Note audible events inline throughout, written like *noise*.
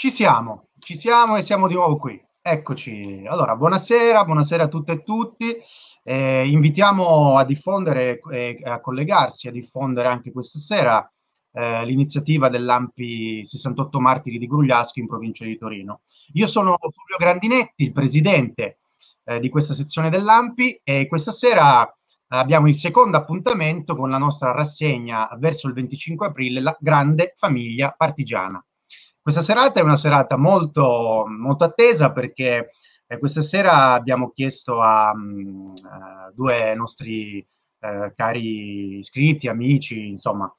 Ci siamo, ci siamo e siamo di nuovo qui. Eccoci. Allora, buonasera, buonasera a tutte e tutti. Eh, invitiamo a diffondere e eh, a collegarsi, a diffondere anche questa sera eh, l'iniziativa dell'AMPI 68 Martiri di Grugliasco in provincia di Torino. Io sono Fulvio Grandinetti, il presidente eh, di questa sezione dell'AMPI e questa sera eh, abbiamo il secondo appuntamento con la nostra rassegna verso il 25 aprile, la Grande Famiglia Partigiana. Questa serata è una serata molto, molto attesa perché eh, questa sera abbiamo chiesto a, a mm, eh, due nostri eh, cari iscritti, amici, insomma,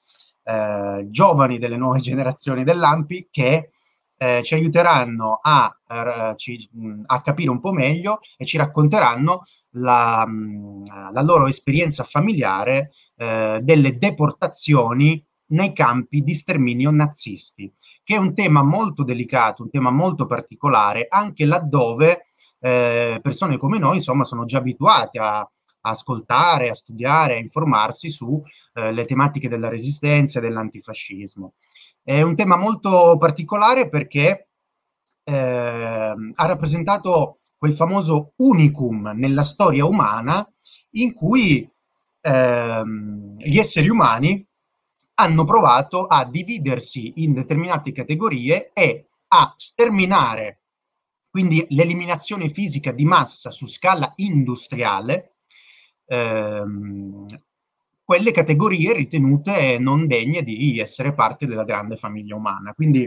eh, giovani delle nuove *laughs* generazioni dell'AMPI che eh, ci aiuteranno a, a, eh, mm, a, capire un po' meglio e ci racconteranno la, mm, la loro esperienza familiare eh, delle deportazioni nei campi di sterminio nazisti, che è un tema molto delicato, un tema molto particolare, anche laddove eh, persone come noi, insomma, sono già abituate a, ascoltare, a studiare, a informarsi sulle eh, tematiche della resistenza e dell'antifascismo. È un tema molto particolare perché eh, ha rappresentato quel famoso unicum nella storia umana in cui ehm, gli esseri umani hanno provato a dividersi in determinate categorie e a sterminare quindi l'eliminazione fisica di massa su scala industriale, ehm, quelle categorie ritenute non degne di essere parte della grande famiglia umana. Quindi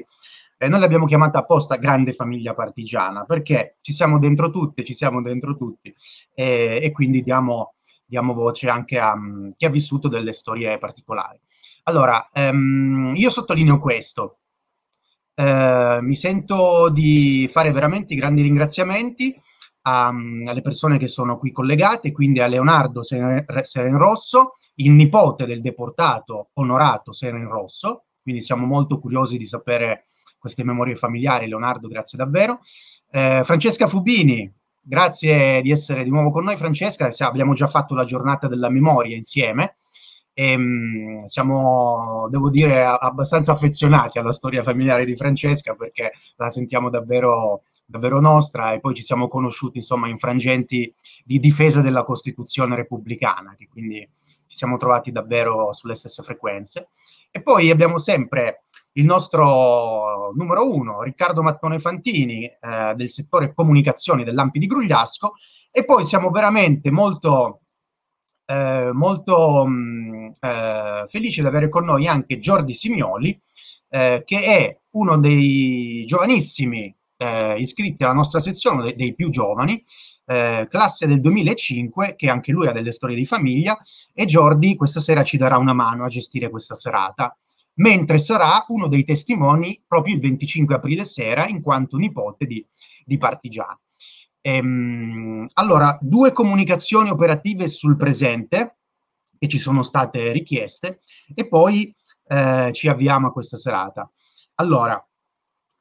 eh, noi l'abbiamo chiamata apposta grande famiglia partigiana, perché ci siamo dentro tutte, ci siamo dentro tutti, eh, e quindi diamo, diamo voce anche a mh, chi ha vissuto delle storie particolari. Allora, ehm, io sottolineo questo. Eh, mi sento di fare veramente grandi ringraziamenti a, mm, alle persone che sono qui collegate, quindi a Leonardo Seren Rosso, il nipote del deportato onorato Seren Rosso, quindi siamo molto curiosi di sapere queste memorie familiari. Leonardo, grazie davvero. Eh, Francesca Fubini, grazie di essere di nuovo con noi. Francesca, abbiamo già fatto la giornata della memoria insieme, e ehm, siamo, devo dire, abbastanza affezionati alla storia familiare di Francesca perché la sentiamo davvero, davvero nostra e poi ci siamo conosciuti insomma in frangenti di difesa della Costituzione repubblicana, che quindi ci siamo trovati davvero sulle stesse frequenze. E poi abbiamo sempre il nostro numero uno, Riccardo Mattone Fantini, eh, del settore comunicazioni dell'Ampi di Grugliasco, e poi siamo veramente molto eh, molto mh, mm, eh, felice di avere con noi anche Giordi Simioli, eh, che è uno dei giovanissimi eh, iscritti alla nostra sezione, dei, dei più giovani, eh, classe del 2005, che anche lui ha delle storie di famiglia, e Giordi questa sera ci darà una mano a gestire questa serata mentre sarà uno dei testimoni proprio il 25 aprile sera in quanto nipote di, di partigiani. Ehm, allora, due comunicazioni operative sul presente che ci sono state richieste e poi eh, ci avviamo a questa serata. Allora,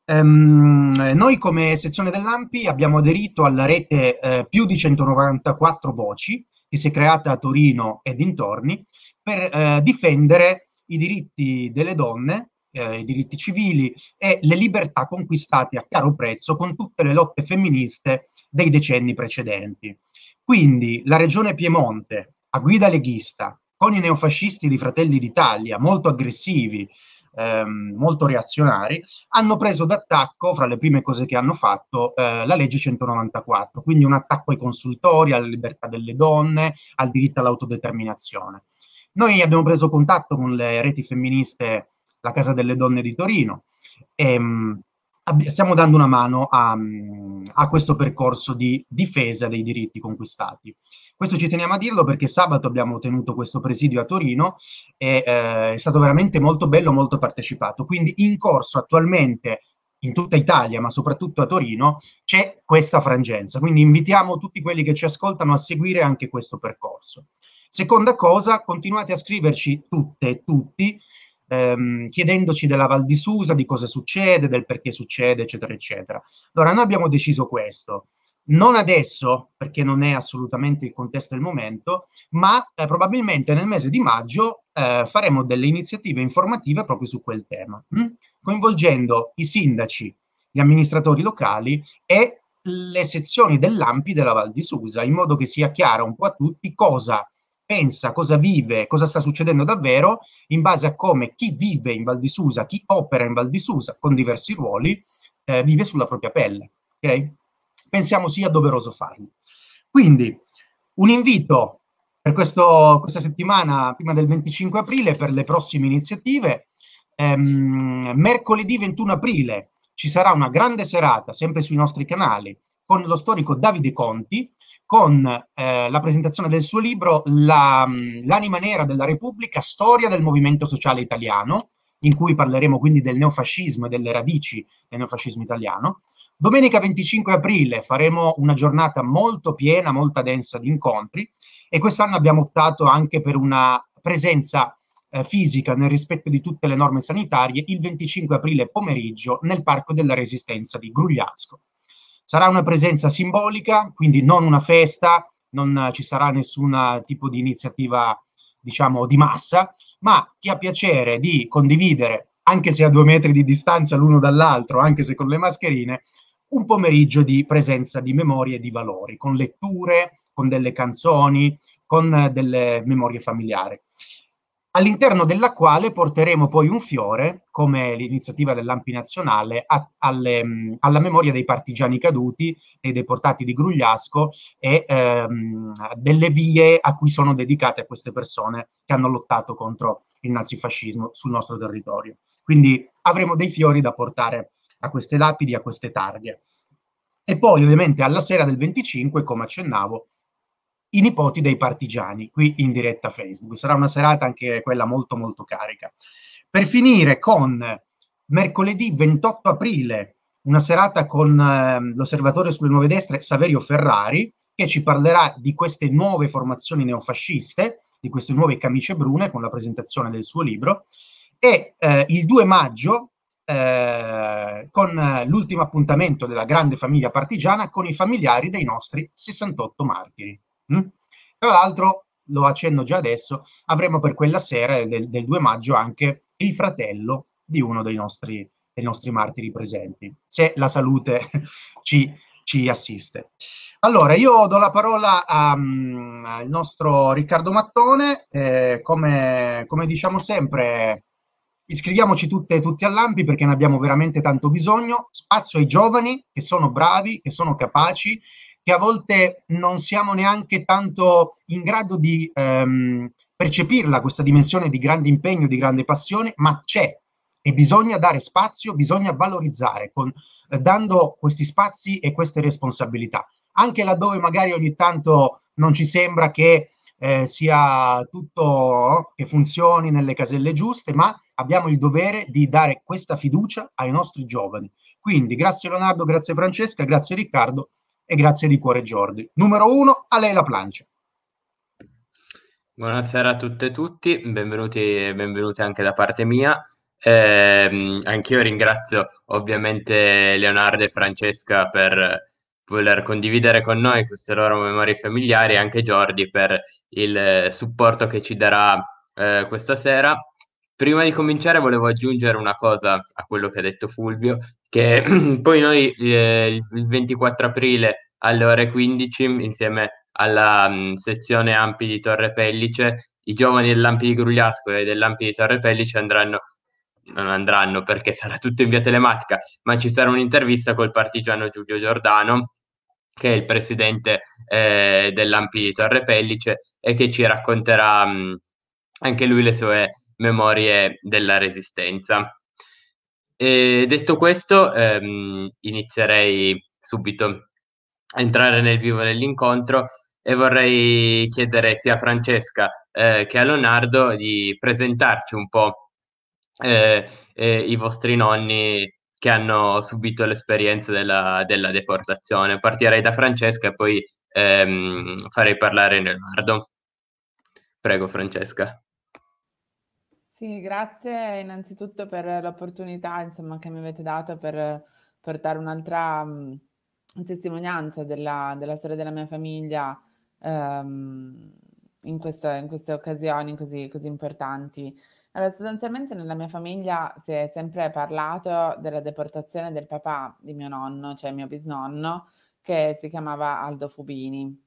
ehm, noi come sezione dell'AMPI abbiamo aderito alla rete eh, più di 194 voci che si è creata a Torino e dintorni per eh, difendere i diritti delle donne eh, i diritti civili e le libertà conquistate a caro prezzo con tutte le lotte femministe dei decenni precedenti. Quindi la regione Piemonte, a guida leghista, con i neofascisti di Fratelli d'Italia, molto aggressivi, ehm, molto reazionari, hanno preso d'attacco, fra le prime cose che hanno fatto, eh, la legge 194, quindi un attacco ai consultori, alla libertà delle donne, al diritto all'autodeterminazione. Noi abbiamo preso contatto con le reti femministe la Casa delle Donne di Torino. E, ehm, stiamo dando una mano a, a, questo percorso di difesa dei diritti conquistati. Questo ci teniamo a dirlo perché sabato abbiamo tenuto questo presidio a Torino e eh, è stato veramente molto bello, molto partecipato. Quindi in corso attualmente in tutta Italia, ma soprattutto a Torino, c'è questa frangenza. Quindi invitiamo tutti quelli che ci ascoltano a seguire anche questo percorso. Seconda cosa, continuate a scriverci tutte e tutti ehm, chiedendoci della Val di Susa, di cosa succede, del perché succede, eccetera, eccetera. Allora, noi abbiamo deciso questo. Non adesso, perché non è assolutamente il contesto del momento, ma eh, probabilmente nel mese di maggio eh, faremo delle iniziative informative proprio su quel tema, mh? Hm? coinvolgendo i sindaci, gli amministratori locali e le sezioni dell'AMPI della Val di Susa, in modo che sia chiaro un po' a tutti cosa pensa, cosa vive, cosa sta succedendo davvero, in base a come chi vive in Val di Susa, chi opera in Val di Susa con diversi ruoli, eh, vive sulla propria pelle. Okay? Pensiamo sia doveroso farlo. Quindi, un invito per questo, questa settimana, prima del 25 aprile, per le prossime iniziative. Ehm, mercoledì 21 aprile ci sarà una grande serata, sempre sui nostri canali, con lo storico Davide Conti, con eh, la presentazione del suo libro la, mm, L'anima nera della Repubblica, storia del movimento sociale italiano, in cui parleremo quindi del neofascismo e delle radici del neofascismo italiano. Domenica 25 aprile faremo una giornata molto piena, molto densa di incontri e quest'anno abbiamo optato anche per una presenza eh, fisica nel rispetto di tutte le norme sanitarie il 25 aprile pomeriggio nel Parco della Resistenza di Grugliasco. Sarà una presenza simbolica, quindi non una festa, non ci sarà nessun tipo di iniziativa, diciamo, di massa, ma chi ha piacere di condividere, anche se a due metri di distanza l'uno dall'altro, anche se con le mascherine, un pomeriggio di presenza di memorie e di valori, con letture, con delle canzoni, con delle memorie familiari all'interno della quale porteremo poi un fiore, come l'iniziativa dell'Ampi Nazionale, a, alle, mm, alla memoria dei partigiani caduti, e dei portati di Grugliasco e ehm, delle vie a cui sono dedicate queste persone che hanno lottato contro il nazifascismo sul nostro territorio. Quindi avremo dei fiori da portare a queste lapidi, a queste targhe. E poi ovviamente alla sera del 25, come accennavo, i nipoti dei partigiani, qui in diretta Facebook. Sarà una serata anche quella molto molto carica. Per finire con mercoledì 28 aprile, una serata con eh, l'osservatore sulle nuove destre Saverio Ferrari, che ci parlerà di queste nuove formazioni neofasciste, di queste nuove camicie brune, con la presentazione del suo libro. E eh, il 2 maggio, eh, con l'ultimo appuntamento della grande famiglia partigiana, con i familiari dei nostri 68 martiri. Mm? Tra l'altro, lo accenno già adesso, avremo per quella sera del, del 2 maggio anche il fratello di uno dei nostri, dei nostri martiri presenti, se la salute *laughs* ci, ci assiste. Allora, io do la parola um, al nostro Riccardo Mattone. Eh, come, come, diciamo sempre, iscriviamoci tutte e tutti all'AMPI perché ne abbiamo veramente tanto bisogno. Spazio ai giovani che sono bravi, che sono capaci che a volte non siamo neanche tanto in grado di ehm, percepirla, questa dimensione di grande impegno, di grande passione, ma c'è e bisogna dare spazio, bisogna valorizzare, con, eh, dando questi spazi e queste responsabilità, anche laddove magari ogni tanto non ci sembra che eh, sia tutto oh, che funzioni nelle caselle giuste, ma abbiamo il dovere di dare questa fiducia ai nostri giovani. Quindi grazie Leonardo, grazie Francesca, grazie Riccardo e grazie di cuore Giordi. Numero uno, a lei la plancia. Buonasera a tutte e tutti, benvenuti e benvenute anche da parte mia. Eh, anch'io ringrazio ovviamente Leonardo e Francesca per voler condividere con noi queste loro memorie familiari e anche Giordi per il supporto che ci darà eh, questa sera. Prima di cominciare volevo aggiungere una cosa a quello che ha detto Fulvio, che *clears throat* poi noi eh, il 24 aprile alle ore 15 insieme alla mh, mm, sezione Ampi di Torre Pellice, i giovani dell'Ampi di Grugliasco e dell'Ampi di Torre Pellice andranno non andranno perché sarà tutto in via telematica, ma ci sarà un'intervista col partigiano Giulio Giordano, che è il presidente eh, dell'Ampi di Torre Pellice e che ci racconterà mh, mm, anche lui le sue Memorie della Resistenza. E detto questo, ehm, inizierei subito a entrare nel vivo dell'incontro e vorrei chiedere sia a Francesca eh, che a Leonardo di presentarci un po' eh, eh, i vostri nonni che hanno subito l'esperienza della, della deportazione. Partirei da Francesca e poi ehm, farei parlare Leonardo. Prego Francesca. Sì, grazie innanzitutto per l'opportunità insomma, che mi avete dato per portare un'altra mh, testimonianza della, della, storia della mia famiglia ehm, in, questo, in, queste occasioni così, così importanti. Allora, sostanzialmente nella mia famiglia si è sempre parlato della deportazione del papà di mio nonno, cioè mio bisnonno, che si chiamava Aldo Fubini.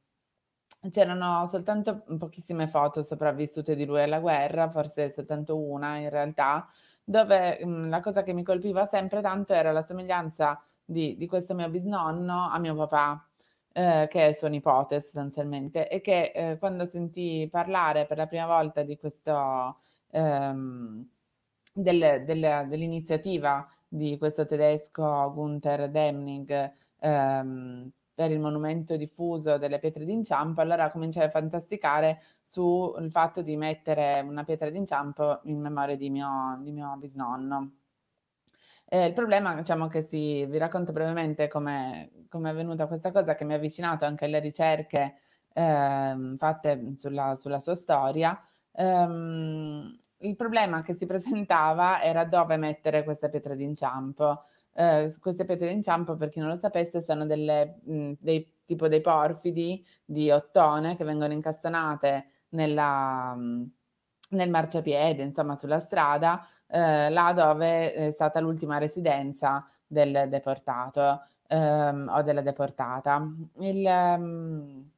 C'erano soltanto pochissime foto sopravvissute di lui alla guerra, forse soltanto una in realtà, dove mh, mm, la cosa che mi colpiva sempre tanto era la somiglianza di, di questo mio bisnonno a mio papà, eh, che è suo nipote sostanzialmente, e che eh, quando sentì parlare per la prima volta di questo, ehm, del, del, dell'iniziativa di questo tedesco Gunther Demning, ehm, per il monumento diffuso delle pietre d'inciampo, allora cominciai a fantasticare sul fatto di mettere una pietra d'inciampo in memoria di mio, di mio bisnonno. Eh, il problema, diciamo che si, vi racconto brevemente come è avvenuta questa cosa che mi ha avvicinato anche alle ricerche eh, fatte sulla, sulla, sua storia. Um, il problema che si *laughs* presentava era dove mettere questa pietra d'inciampo eh, queste pietre d'inciampo, per chi non lo sapesse, sono delle, mh, mm, dei, tipo dei porfidi di ottone che vengono incastonate nella, mh, mm, nel marciapiede, insomma sulla strada, eh, là dove è stata l'ultima residenza del deportato ehm, o della deportata. Il, um,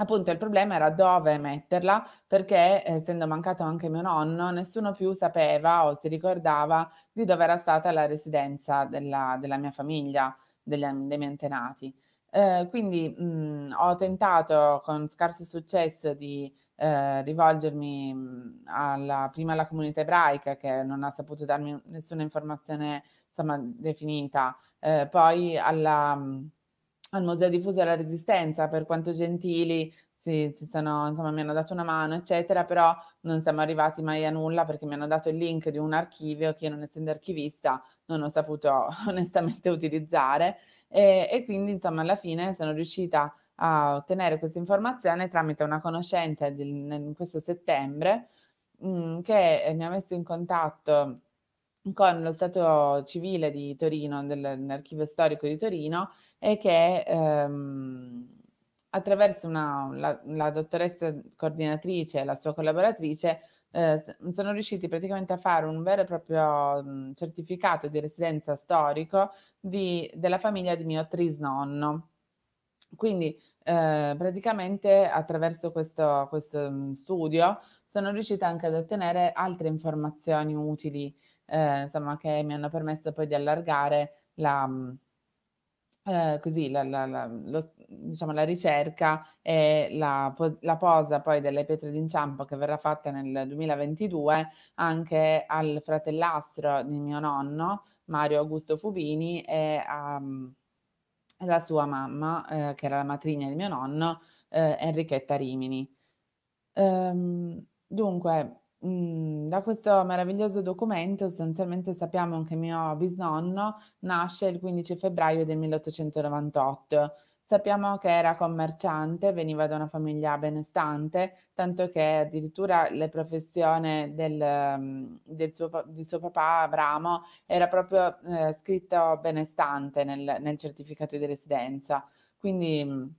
appunto il problema era dove metterla perché essendo mancato anche mio nonno nessuno più sapeva o si ricordava di dove era stata la residenza della, della mia famiglia, degli, dei miei antenati. Eh, quindi mh, mm, ho tentato con scarso successo di eh, rivolgermi mm, alla, prima alla comunità ebraica che non ha saputo darmi nessuna informazione insomma, definita, eh, poi alla mm, al Museo Diffuso della Resistenza, per quanto gentili sì, ci sono, insomma, mi hanno dato una mano, eccetera, però non siamo arrivati mai a nulla perché mi hanno dato il link di un archivio che io, non essendo archivista, non ho saputo *laughs* onestamente utilizzare. E, e quindi, insomma, alla fine sono riuscita a ottenere questa informazione tramite una conoscente di, nel, questo settembre mh, mm, che eh, mi ha messo in contatto con lo Stato civile di Torino, dell'archivio storico di Torino, e che ehm, attraverso una, la, la, dottoressa coordinatrice e la sua collaboratrice eh, sono riusciti praticamente a fare un vero e proprio mh, mm, certificato di residenza storico di, della famiglia di mio trisnonno. Quindi eh, praticamente attraverso questo, questo, mm, studio sono riuscita anche ad ottenere altre informazioni utili, eh, insomma, che mi hanno permesso poi di allargare la, mm, eh, così la, la, la, lo, diciamo, la ricerca e la, la posa poi delle pietre d'inciampo che verrà fatta nel 2022 anche al fratellastro di mio nonno Mario Augusto Fubini e um, sua mamma eh, che era la matrigna di mio nonno eh, Enrichetta Rimini. Um, dunque Mhmm, da questo meraviglioso documento sostanzialmente sappiamo che mio bisnonno nasce il 15 febbraio del 1898. Sappiamo che era commerciante, veniva da una famiglia benestante, tanto che addirittura la professione del mhmm, del suo di suo papà Abramo era proprio, ehm, scritto benestante nel nel certificato di residenza. Quindi, mhmm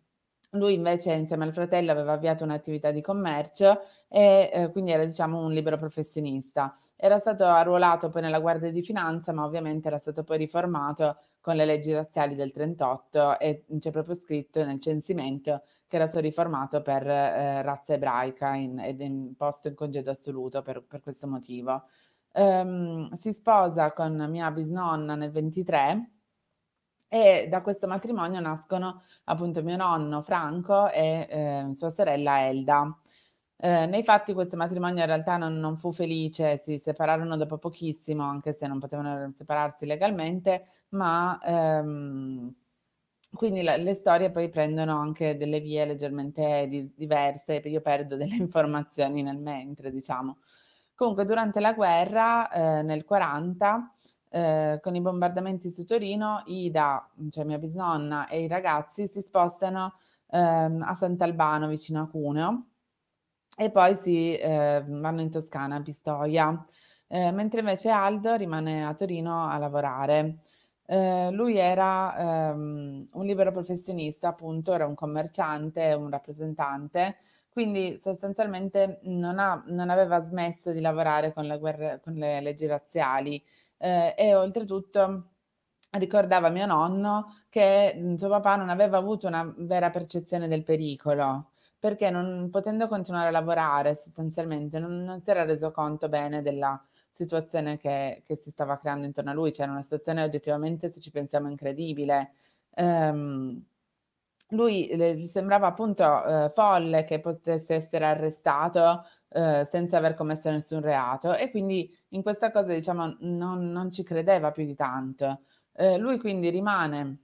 lui invece insieme al fratello aveva avviato un'attività di commercio e eh, quindi era diciamo un libero professionista. Era stato arruolato poi nella Guardia di Finanza, ma ovviamente era stato poi riformato con le leggi razziali del 38 e mm, c'è proprio scritto nel censimento che era stato riformato per eh, razza ebraica in, ed in posto in congedo assoluto per, per questo motivo. Um, si sposa con mia bisnonna nel 23 e da questo matrimonio nascono appunto mio nonno Franco e eh, sua sorella Elda. Eh, nei fatti questo matrimonio in realtà non, non, fu felice, si separarono dopo pochissimo, anche se non potevano separarsi legalmente, ma ehm, quindi la, le storie poi prendono anche delle vie leggermente di, diverse, io perdo delle *laughs* informazioni nel mentre, diciamo. Comunque durante la guerra eh, nel 40 eh, con i bombardamenti su Torino, Ida, cioè mia bisnonna e i ragazzi si spostano ehm, a Sant'Albano vicino a Cuneo e poi si eh, vanno in Toscana a Pistoia, eh, mentre invece Aldo rimane a Torino a lavorare. Eh, lui era ehm, un libero professionista, appunto, era un commerciante, un rappresentante, quindi sostanzialmente non, ha, non aveva smesso di lavorare con, guerra, con le leggi razziali eh, e oltretutto ricordava mio nonno che suo papà non aveva avuto una vera percezione del pericolo perché non potendo continuare a lavorare sostanzialmente non, non si era reso conto bene della situazione che, che, si stava creando intorno a lui, c'era cioè una situazione oggettivamente, se ci pensiamo, incredibile. Um, lui le, sembrava appunto eh, folle che potesse essere arrestato eh, senza aver commesso nessun reato e quindi in questa cosa diciamo non, non ci credeva più di tanto. Eh, lui quindi rimane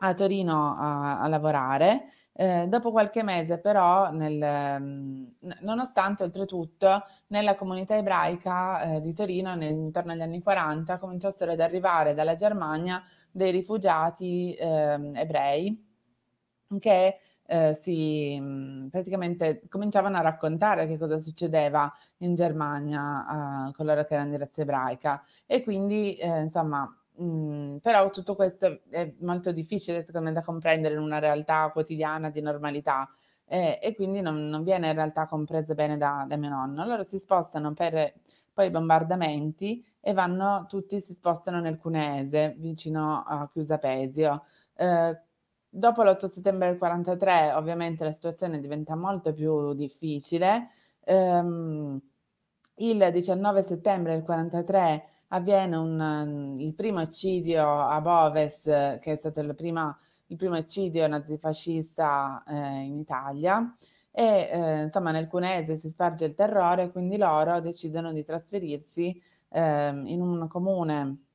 a Torino a, a lavorare. Eh, dopo qualche mese però, nel, nonostante oltretutto nella comunità ebraica eh, di Torino, nel, intorno agli anni 40, cominciassero ad arrivare dalla Germania dei rifugiati eh, ebrei che eh, si mm, praticamente cominciavano a raccontare che cosa succedeva in Germania a eh, coloro che erano di razza ebraica e quindi eh, insomma mh, mm, però tutto questo è molto difficile secondo me da comprendere in una realtà quotidiana di normalità eh, e quindi non, non, viene in realtà compreso bene da, da mio nonno. Allora si spostano per poi i bombardamenti e vanno, tutti si spostano nel Cuneese, vicino a Chiusa Pesio. Eh, Dopo l'8 settembre del 43 ovviamente la situazione diventa molto più difficile. Um, il 19 settembre del 43 avviene un, il primo eccidio a Boves, che è stato prima, il primo eccidio nazifascista eh, in Italia. E eh, insomma nel Cuneese si sparge il terrore, quindi loro decidono di trasferirsi eh, in un comune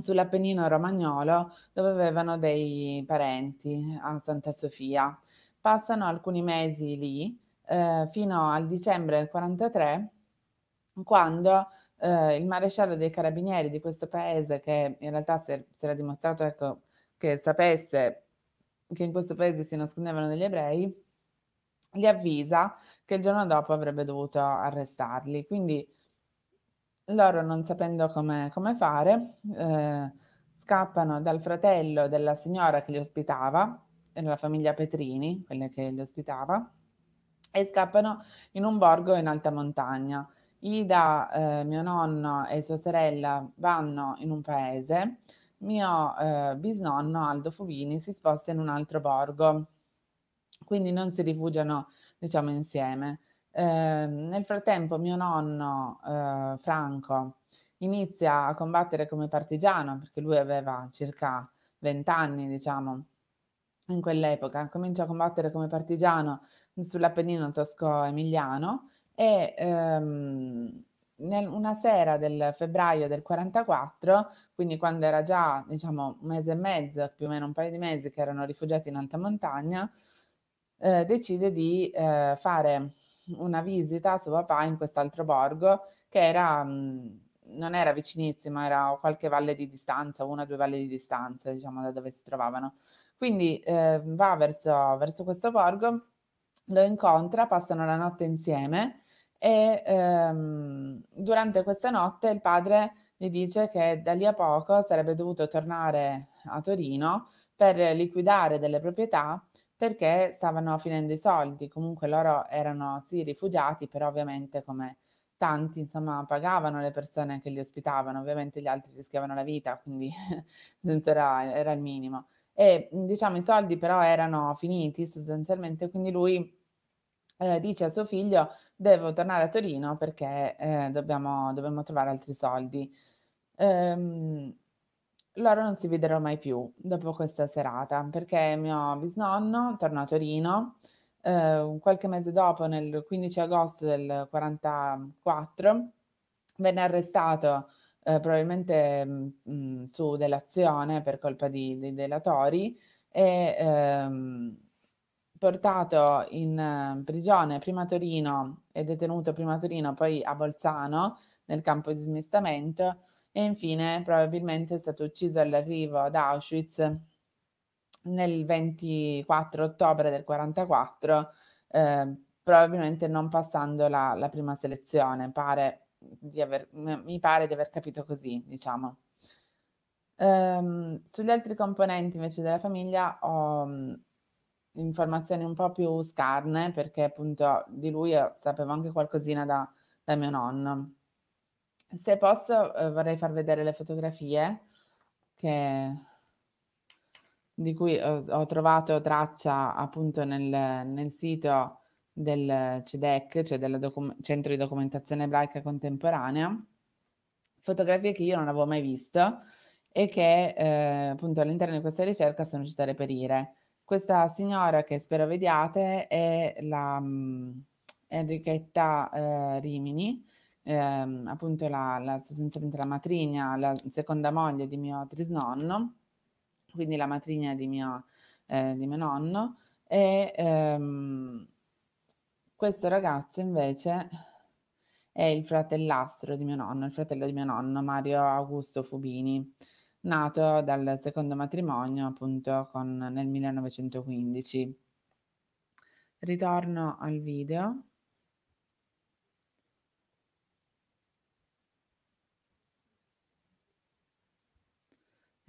sull'Appennino romagnolo dove avevano dei parenti a Santa Sofia. Passano alcuni mesi lì eh, fino al dicembre del 43 quando eh, il maresciallo dei carabinieri di questo paese che in realtà si, era dimostrato ecco, che sapesse che in questo paese si nascondevano degli ebrei, gli avvisa che il giorno dopo avrebbe dovuto arrestarli. Quindi loro, non sapendo come, come fare, eh, scappano dal fratello della signora che li ospitava, era la famiglia Petrini, quella che li ospitava, e scappano in un borgo in alta montagna. Ida, eh, mio nonno e sua sorella vanno in un paese, mio eh, bisnonno Aldo Fubini si sposta in un altro borgo, quindi non si rifugiano, diciamo, insieme. Ehm, nel frattempo mio nonno eh, Franco inizia a combattere come partigiano perché lui aveva circa 20 anni, diciamo, in quell'epoca. Comincia a combattere come partigiano sull'Appennino tosco-emiliano e ehm, nel, una sera del febbraio del 44, quindi quando era già diciamo un mese e mezzo, più o meno un paio di mesi che erano rifugiati in alta montagna, eh, decide di eh, fare una visita a suo papà in quest'altro borgo che era, mh, mhmm, non era vicinissimo, era qualche valle di distanza, una o due valle di distanza, diciamo, da dove si trovavano. Quindi eh, va verso, verso questo borgo, lo incontra, passano la notte insieme e ehm, durante questa notte il padre gli dice che da lì a poco sarebbe dovuto tornare a Torino per liquidare delle proprietà perché stavano finendo i soldi. Comunque loro erano sì rifugiati, però ovviamente come tanti, insomma, pagavano le persone che li ospitavano, ovviamente gli altri rischiavano la vita, quindi *laughs* era, era il minimo. E diciamo i soldi però erano finiti sostanzialmente, quindi lui eh, dice a suo figlio devo tornare a Torino perché eh, dobbiamo, dobbiamo, trovare altri soldi. Ehm, loro non si videro mai più dopo questa serata, perché mio bisnonno tornò a Torino, ehm, qualche mese dopo, nel 15 agosto del 44, venne arrestato eh, probabilmente mh, mm, mm, su delazione per colpa di, dei delatori e ehm, portato in eh, prigione prima a Torino e detenuto prima a Torino, poi a Bolzano nel campo di smistamento e infine probabilmente è stato ucciso all'arrivo ad Auschwitz nel 24 ottobre del 44, eh, probabilmente non passando la, la prima selezione, pare aver, mi pare di aver capito così, diciamo. Ehm, sugli altri componenti invece della famiglia ho informazioni un po' più scarne perché appunto di lui eh, sapevo anche qualcosina da, da mio nonno. Se posso, eh, vorrei far vedere le fotografie che, di cui ho, ho trovato traccia appunto nel, nel sito del CEDEC, cioè del docu- Centro di Documentazione Ebraica Contemporanea, fotografie che io non avevo mai visto e che eh, appunto all'interno di questa ricerca sono riuscita a reperire. Questa signora che spero vediate è la um, Enrichetta eh, Rimini, ehm, appunto la, la, sostanzialmente la matrigna, la seconda moglie di mio trisnonno, quindi la matrigna di mio, eh, di mio nonno, e ehm, questo ragazzo invece è il fratellastro di mio nonno, il fratello di mio nonno, Mario Augusto Fubini, nato dal secondo matrimonio appunto con, nel 1915. Ritorno al video.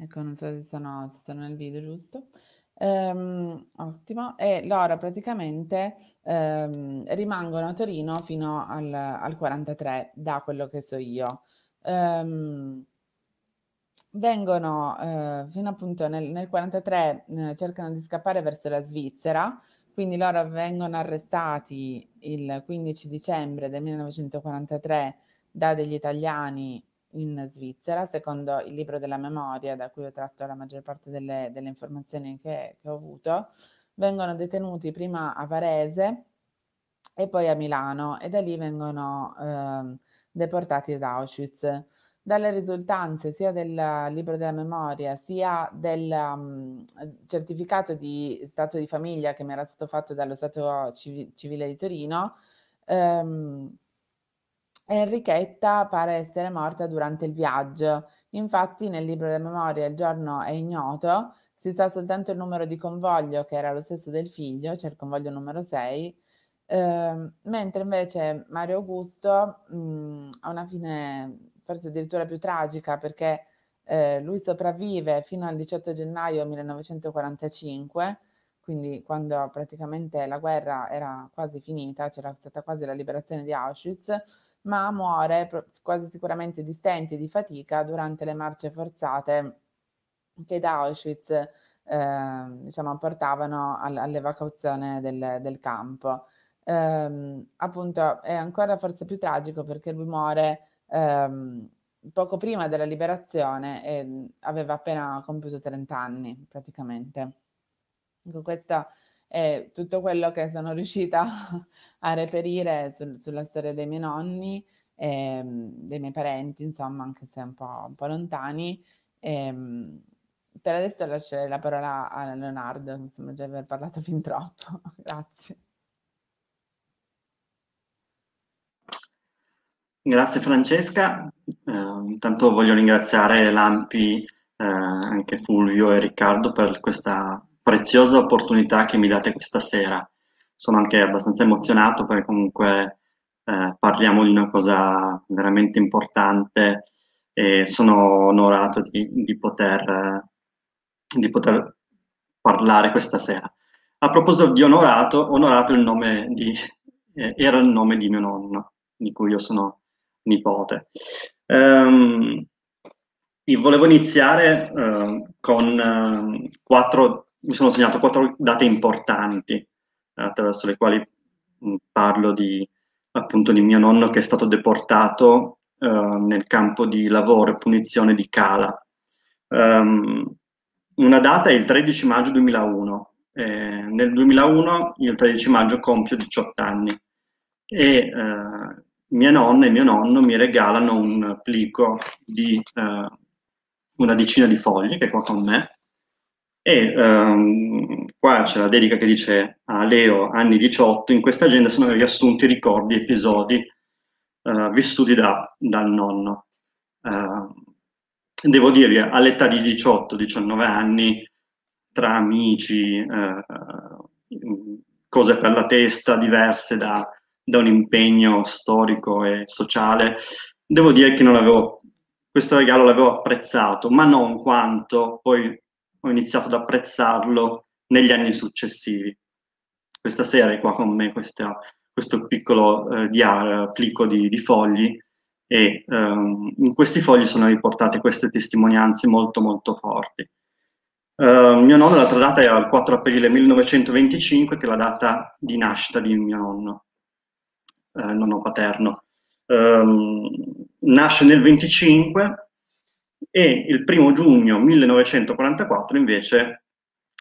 Ecco, non so se sono, se sono nel video, giusto? Ehm, ottimo. E loro praticamente ehm, rimangono a Torino fino al, al, 43, da quello che so io. Ehm, vengono eh, fino appunto nel, nel 43, eh, cercano di scappare verso la Svizzera, quindi loro vengono arrestati il 15 dicembre del 1943 da degli italiani in Svizzera, secondo il libro della memoria da cui ho tratto la maggior parte delle, delle informazioni che, che ho avuto, vengono detenuti prima a Varese e poi a Milano e da lì vengono eh, deportati ad Auschwitz. Dalle risultanze sia del libro della memoria sia del um, certificato di stato di famiglia che mi era stato fatto dallo Stato Civ- Civile di Torino, ehm, Enrichetta pare essere morta durante il viaggio. Infatti, nel libro delle memorie il giorno è ignoto, si sa soltanto il numero di convoglio, che era lo stesso del figlio, cioè il convoglio numero 6. Eh, mentre invece Mario Augusto mh, mm, ha una fine forse addirittura più tragica perché eh, lui sopravvive fino al 18 gennaio 1945, quindi quando praticamente la guerra era quasi finita, c'era stata quasi la liberazione di Auschwitz, ma muore quasi sicuramente di stenti e di fatica durante le marce forzate che da Auschwitz eh, diciamo, portavano all'evacuazione del, del campo. Ehm, appunto è ancora forse più tragico perché lui muore ehm, poco prima della liberazione e mm, aveva appena compiuto 30 anni praticamente. Ecco, questa e tutto quello che sono riuscita *laughs* a reperire sul, sulla storia dei miei nonni, e, ehm, dei miei parenti, insomma, anche se un po', un po lontani. E, ehm, per adesso lascerei la parola a Leonardo, insomma, già aver parlato fin troppo. *laughs* Grazie. Grazie Francesca, eh, intanto voglio ringraziare l'AMPI, eh, anche Fulvio e Riccardo per questa preziosa opportunità che mi date questa sera. Sono anche abbastanza emozionato perché comunque eh, parliamo di una cosa veramente importante e sono onorato di, di, poter, eh, di poter, parlare questa sera. A proposito di onorato, onorato il nome di, eh, era il nome di mio nonno, di cui io sono nipote. Um, volevo iniziare uh, con uh, quattro mi sono segnato quattro date importanti eh, attraverso le quali parlo di, appunto di mio nonno che è stato deportato eh, nel campo di lavoro e punizione di Cala. Um, una data è il 13 maggio 2001. Eh, nel 2001, il 13 maggio, compio 18 anni e eh, mia nonna e mio nonno mi regalano un plico di eh, una decina di fogli che è qua con me e um, qua c'è la dedica che dice a Leo, anni 18, in questa agenda sono riassunti ricordi, episodi uh, vissuti da, dal nonno. Uh, devo dirvi, all'età di 18-19 anni, tra amici, eh, mm, cose per la testa diverse da, da, un impegno storico e sociale, devo dire che non l'avevo, questo regalo l'avevo apprezzato, ma non quanto poi ho iniziato ad apprezzarlo negli anni successivi. Questa sera è qua con me questa, questo piccolo eh, diario, plico di, di, fogli e ehm, in questi fogli sono riportate queste testimonianze molto molto forti. Uh, mio nonno, l'altra data era il 4 aprile 1925, che è la data di nascita di mio nonno, eh, nonno paterno. Um, nasce nel 25 e il primo giugno 1944 invece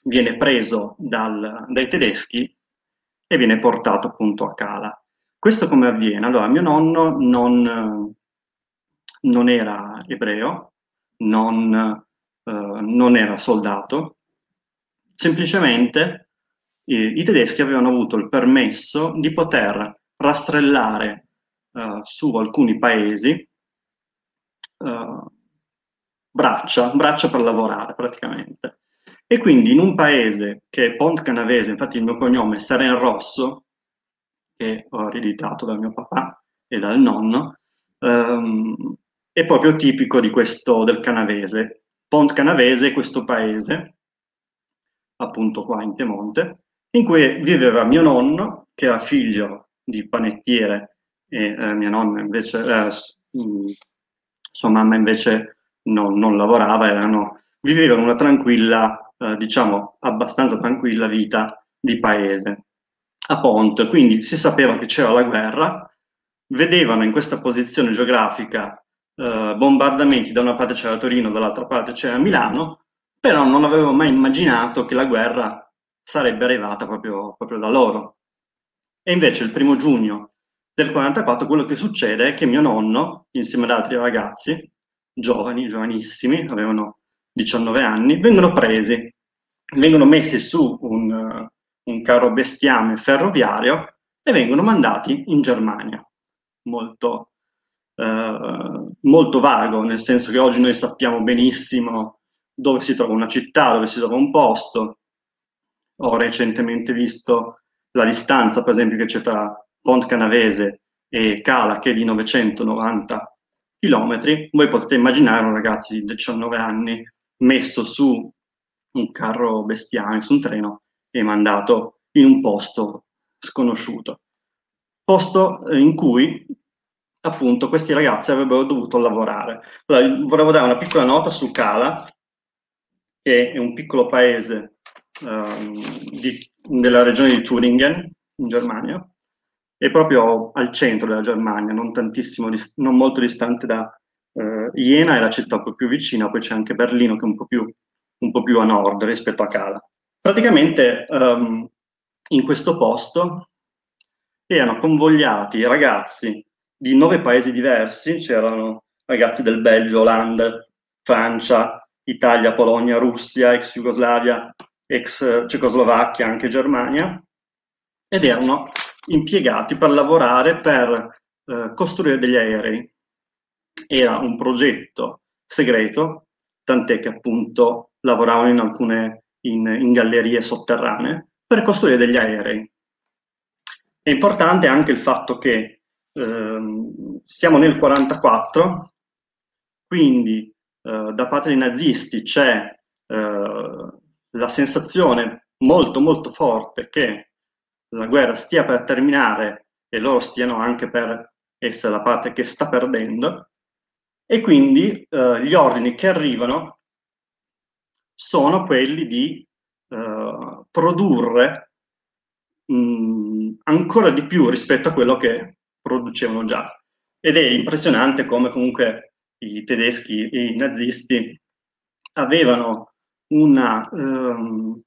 viene preso dal, dai tedeschi e viene portato appunto a Cala. Questo come avviene? Allora, mio nonno non, non era ebreo, non, eh, non, era soldato, semplicemente eh, i tedeschi avevano avuto il permesso di poter rastrellare eh, su alcuni paesi Uh, braccia, braccia per lavorare praticamente. E quindi in un paese che è Pont Canavese, infatti il mio cognome è Seren Rosso, che ho ereditato da mio papà e dal nonno, ehm, è proprio tipico di questo, del Canavese. Pont Canavese è questo paese, appunto qua in Piemonte, in cui viveva mio nonno, che era figlio di panettiere, e eh, mia nonna invece, eh, mm, sua mamma invece non, non lavorava, erano, vivevano una tranquilla, eh, diciamo abbastanza tranquilla vita di paese a Pont, quindi si sapeva che c'era la guerra, vedevano in questa posizione geografica eh, bombardamenti, da una parte c'era Torino, dall'altra parte c'era Milano, però non avevano mai immaginato che la guerra sarebbe arrivata proprio, proprio da loro. E invece il primo giugno del 1944 quello che succede è che mio nonno, insieme ad altri ragazzi, giovani, giovanissimi, avevano 19 anni, vengono presi, vengono messi su un, eh, un carro bestiame ferroviario e vengono mandati in Germania. Molto, eh, molto vago, nel senso che oggi noi sappiamo benissimo dove si trova una città, dove si trova un posto. Ho recentemente visto la distanza, per esempio, che c'è tra Pont Canavese e Cala, che è di 990 chilometri, voi potete immaginare un ragazzo di 19 anni messo su un carro bestiale, su un treno e mandato in un posto sconosciuto, posto eh, in cui appunto questi ragazzi avrebbero dovuto lavorare. Allora, volevo dare una piccola nota su Cala, che è un piccolo paese um, di, della regione di Thuringen, in Germania, è proprio al centro della Germania, non, non molto distante da eh, Iena, è la città un po' più vicina, poi c'è anche Berlino che è un po' più, un po più a nord rispetto a Cala. Praticamente um, in questo posto erano convogliati ragazzi di nove paesi diversi, c'erano ragazzi del Belgio, Olanda, Francia, Italia, Polonia, Russia, ex Jugoslavia, ex Cecoslovacchia, anche Germania, ed erano impiegati per lavorare per eh, costruire degli aerei. Era un progetto segreto, tant'è che appunto lavoravano in alcune in, in gallerie sotterranee per costruire degli aerei. È importante anche il fatto che ehm, siamo nel 1944, quindi eh, da parte dei nazisti c'è eh, la sensazione molto molto forte che la guerra stia per terminare e loro stiano anche per essere la parte che sta perdendo, e quindi eh, gli ordini che arrivano sono quelli di eh, produrre mh, ancora di più rispetto a quello che producevano già. Ed è impressionante come comunque i tedeschi e i nazisti avevano una, um,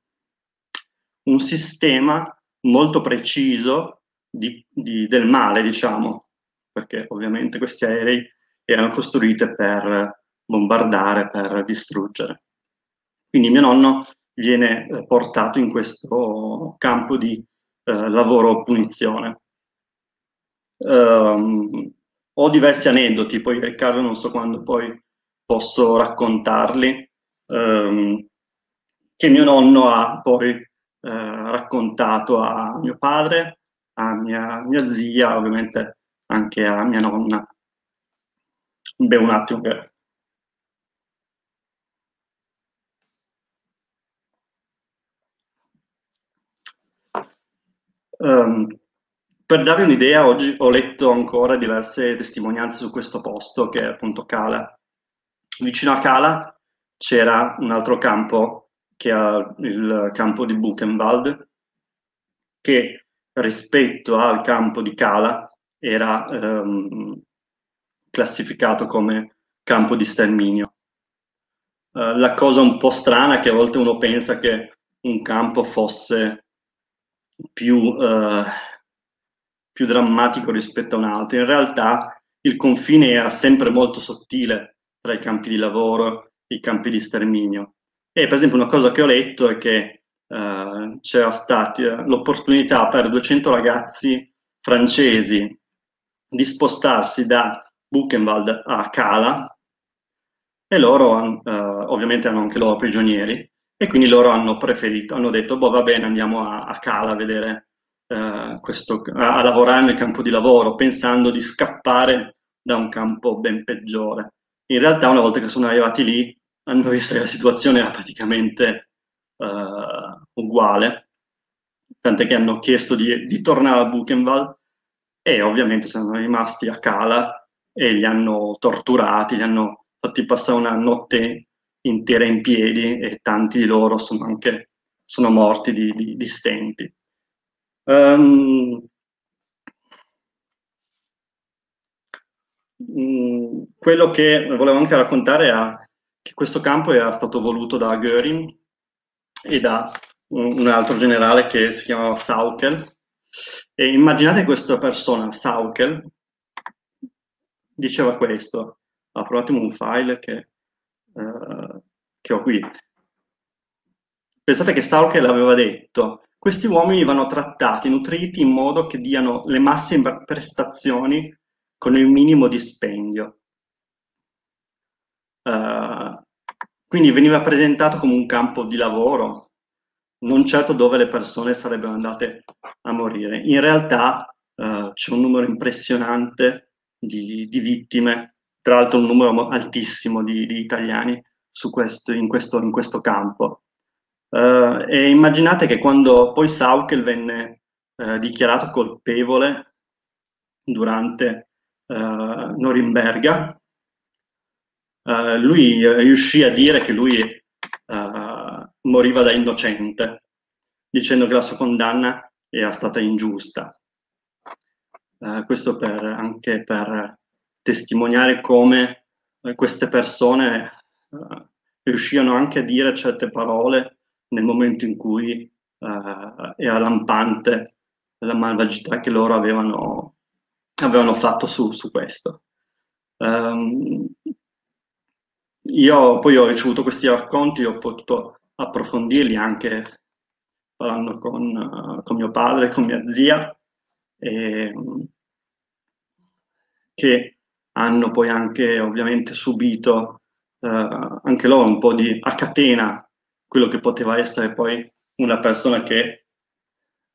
un sistema molto preciso di, di, del male, diciamo, perché ovviamente questi aerei erano costruiti per bombardare, per distruggere. Quindi mio nonno viene eh, portato in questo campo di eh, lavoro punizione. Um, ho diversi aneddoti, poi Riccardo non so quando poi posso raccontarli, um, che mio nonno ha poi eh, raccontato a mio padre, a mia, mia, zia, ovviamente anche a mia nonna. Beh, un attimo che... Um, per darvi un'idea, oggi ho letto ancora diverse testimonianze su questo posto che è appunto Cala. Vicino a Cala c'era un altro campo che ha il campo di Buchenwald, che rispetto al campo di Cala era ehm, classificato come campo di sterminio. Eh, la cosa un po' strana è che a volte uno pensa che un campo fosse più, eh, più drammatico rispetto a un altro. In realtà il confine era sempre molto sottile tra i campi di lavoro e i campi di sterminio. E eh, per esempio una cosa che ho letto è che eh, c'era stata eh, l'opportunità per 200 ragazzi francesi di spostarsi da Buchenwald a Cala e loro eh, ovviamente hanno anche loro prigionieri e quindi loro hanno preferito, hanno detto boh va bene andiamo a, a Cala a vedere eh, questo, a, a, lavorare nel campo di lavoro pensando di scappare da un campo ben peggiore. In realtà una volta che sono arrivati lì a noi la situazione era praticamente uh, uguale, tant'è che hanno chiesto di, di tornare a Buchenwald e ovviamente sono rimasti a Cala e li hanno torturati, li hanno fatti passare una notte intera in piedi e tanti di loro sono anche sono morti di, di, di stenti. Um, quello che volevo anche raccontare a, che questo campo era stato voluto da Göring e da un, un altro generale che si chiamava Saukel. E immaginate questa persona, Saukel, diceva questo. Apro ah, un attimo un file che, eh, che ho qui. Pensate che Saukel aveva detto questi uomini vanno trattati, nutriti in modo che diano le massime prestazioni con il minimo dispendio. Eh, quindi veniva presentato come un campo di lavoro, non certo dove le persone sarebbero andate a morire. In realtà uh, c'è un numero impressionante di, di, vittime, tra l'altro un numero altissimo di, di italiani questo, in, questo, in, questo, campo. Uh, e immaginate che quando poi Saukel venne dichiarato colpevole durante Norimberga, eh, lui eh, riuscì a dire che lui uh, moriva da innocente, dicendo che la sua condanna era stata ingiusta. Uh, questo per, anche per testimoniare come queste persone riuscivano anche a dire certe parole nel momento in cui era lampante la malvagità che loro avevano, avevano fatto su, su questo. Um, io poi ho ricevuto questi racconti, ho potuto approfondirli anche parlando con, eh, con mio padre, con mia zia, e, che hanno poi anche ovviamente subito eh, anche loro un po' di a catena quello che poteva essere poi una persona che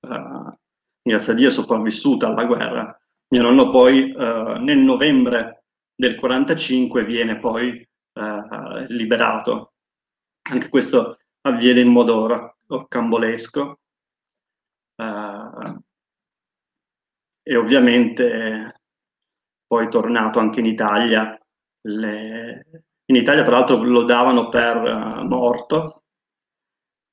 eh, grazie a Dio è sopravvissuta alla guerra. Mio nonno poi eh, nel novembre del 45 viene poi eh, liberato. Anche questo avviene in modo rac- occambolesco. Eh, e ovviamente poi tornato anche in Italia, le... in Italia tra l'altro lo davano per uh, morto,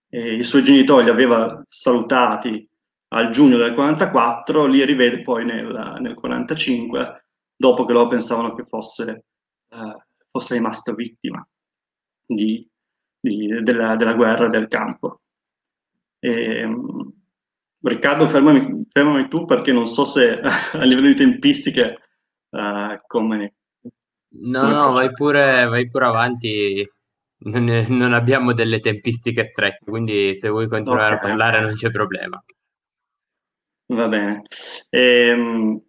e i suoi genitori li aveva salutati al giugno del 44, li rivede poi nel, nel 45, dopo che loro pensavano che fosse uh, fosse rimasto vittima di, di, della, della, guerra del campo. E, mm, Riccardo, fermami, fermami, tu perché non so se *laughs* a livello di tempistiche uh, come... No, come no, vai pure, vai pure, avanti, non, non, abbiamo delle tempistiche strette, quindi se vuoi continuare okay, a parlare non c'è problema. Va bene. Ehm,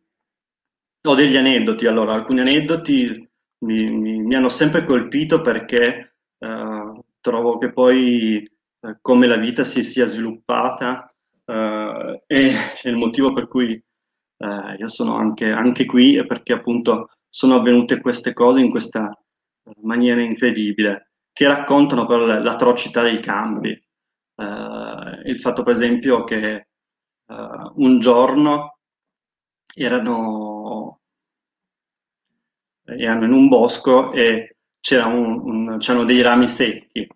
ho degli aneddoti, allora, alcuni aneddoti mi, mi, mi hanno sempre colpito perché eh, trovo che poi eh, come la vita si sia sviluppata eh, e *laughs* il motivo per cui eh, io sono anche, anche, qui è perché appunto sono avvenute queste cose in questa eh, maniera incredibile che raccontano però l'atrocità dei cambi. Eh, il fatto per esempio che un giorno erano erano in un bosco e un, un, c'erano dei rami secchi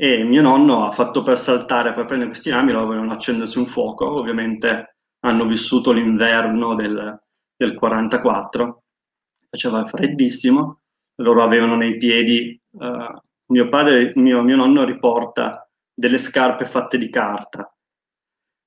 e mio nonno ha fatto per saltare per prendere questi rami lo volevano accendersi un fuoco ovviamente hanno vissuto l'inverno del, del 44 faceva freddissimo loro avevano nei piedi uh, mio padre mio, mio nonno riporta delle scarpe fatte di carta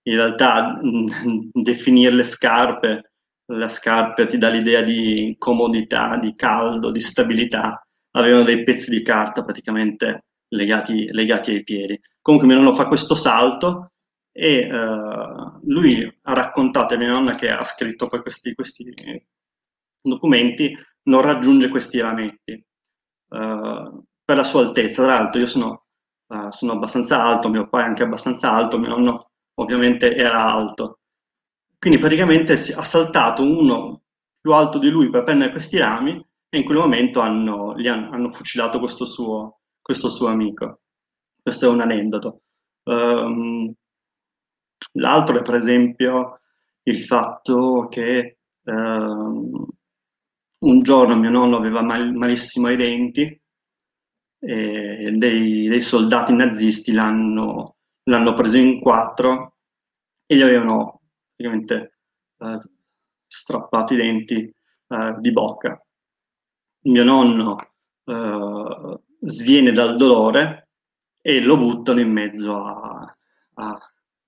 in realtà mh, *laughs* definire le scarpe la scarpa ti dà l'idea di comodità, di caldo, di stabilità. Avevano dei pezzi di carta praticamente legati, legati ai piedi. Comunque mio nonno fa questo salto e uh, lui ha raccontato a mia nonna che ha scritto poi questi, questi documenti, non raggiunge questi rametti uh, per la sua altezza. Tra l'altro io sono, uh, sono abbastanza alto, mio padre è anche abbastanza alto, mio nonno ovviamente era alto quindi praticamente ha saltato uno più alto di lui per prendere questi rami e in quel momento hanno, hanno, hanno fucilato questo suo, questo suo, amico. Questo è un aneddoto. Um, l'altro è per esempio il fatto che um, un giorno mio nonno aveva mal, malissimo ai denti e dei, dei soldati nazisti l'hanno, l'hanno preso in quattro e gli avevano praticamente eh, strappato i denti eh, di bocca. Mio nonno eh, sviene dal dolore e lo buttano in mezzo a, a,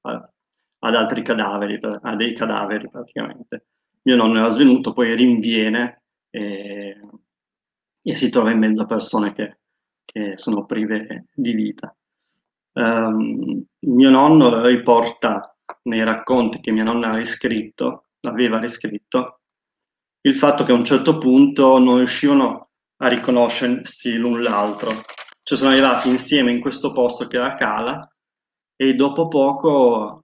a, ad altri cadaveri, a dei cadaveri praticamente. Mio nonno era svenuto, poi rinviene e, e si trova in mezzo a persone che, che sono prive di vita. Um, mio nonno riporta nei racconti che mia nonna ha riscritto, aveva riscritto, il fatto che a un certo punto non riuscivano a riconoscersi l'un l'altro. Cioè sono arrivati insieme in questo posto che era Cala e dopo poco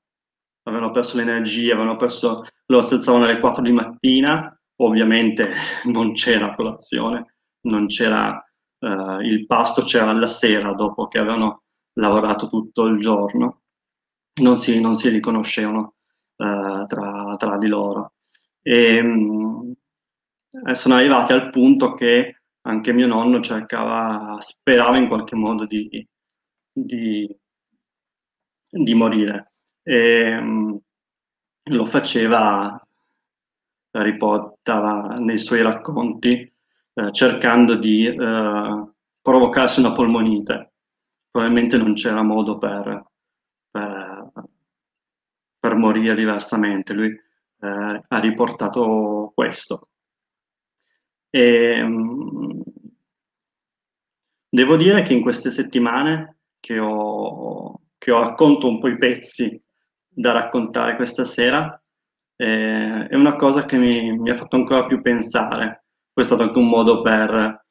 avevano perso l'energia, avevano perso... loro si alzavano alle 4 di mattina, ovviamente *laughs* non c'era colazione, non c'era eh, il pasto, c'era la sera dopo che avevano lavorato tutto il giorno non si, non si riconoscevano eh, tra, tra, di loro. E, ehm, mh, eh, sono arrivati al punto che anche mio nonno cercava, sperava in qualche modo di, di, di morire. E, ehm, mh, lo faceva, riportava nei suoi racconti, eh, cercando di eh, provocarsi una polmonite. Probabilmente non c'era modo per, morire diversamente, lui eh, ha riportato questo. E, ehm, mh, devo dire che in queste settimane che ho, che ho racconto un po' i pezzi da raccontare questa sera, eh, è una cosa che mi, mi, ha fatto ancora più pensare. Poi è stato anche un modo per eh,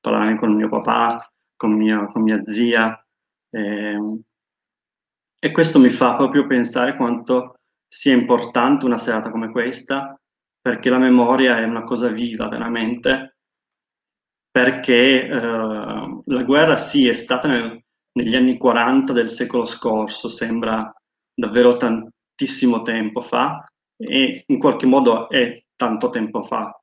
parlare con mio papà, con mia, con mia zia. Eh, e questo mi fa proprio pensare quanto sia importante una serata come questa, perché la memoria è una cosa viva veramente, perché eh, la guerra sì è stata nel, negli anni 40 del secolo scorso, sembra davvero tantissimo tempo fa e in qualche modo è tanto tempo fa.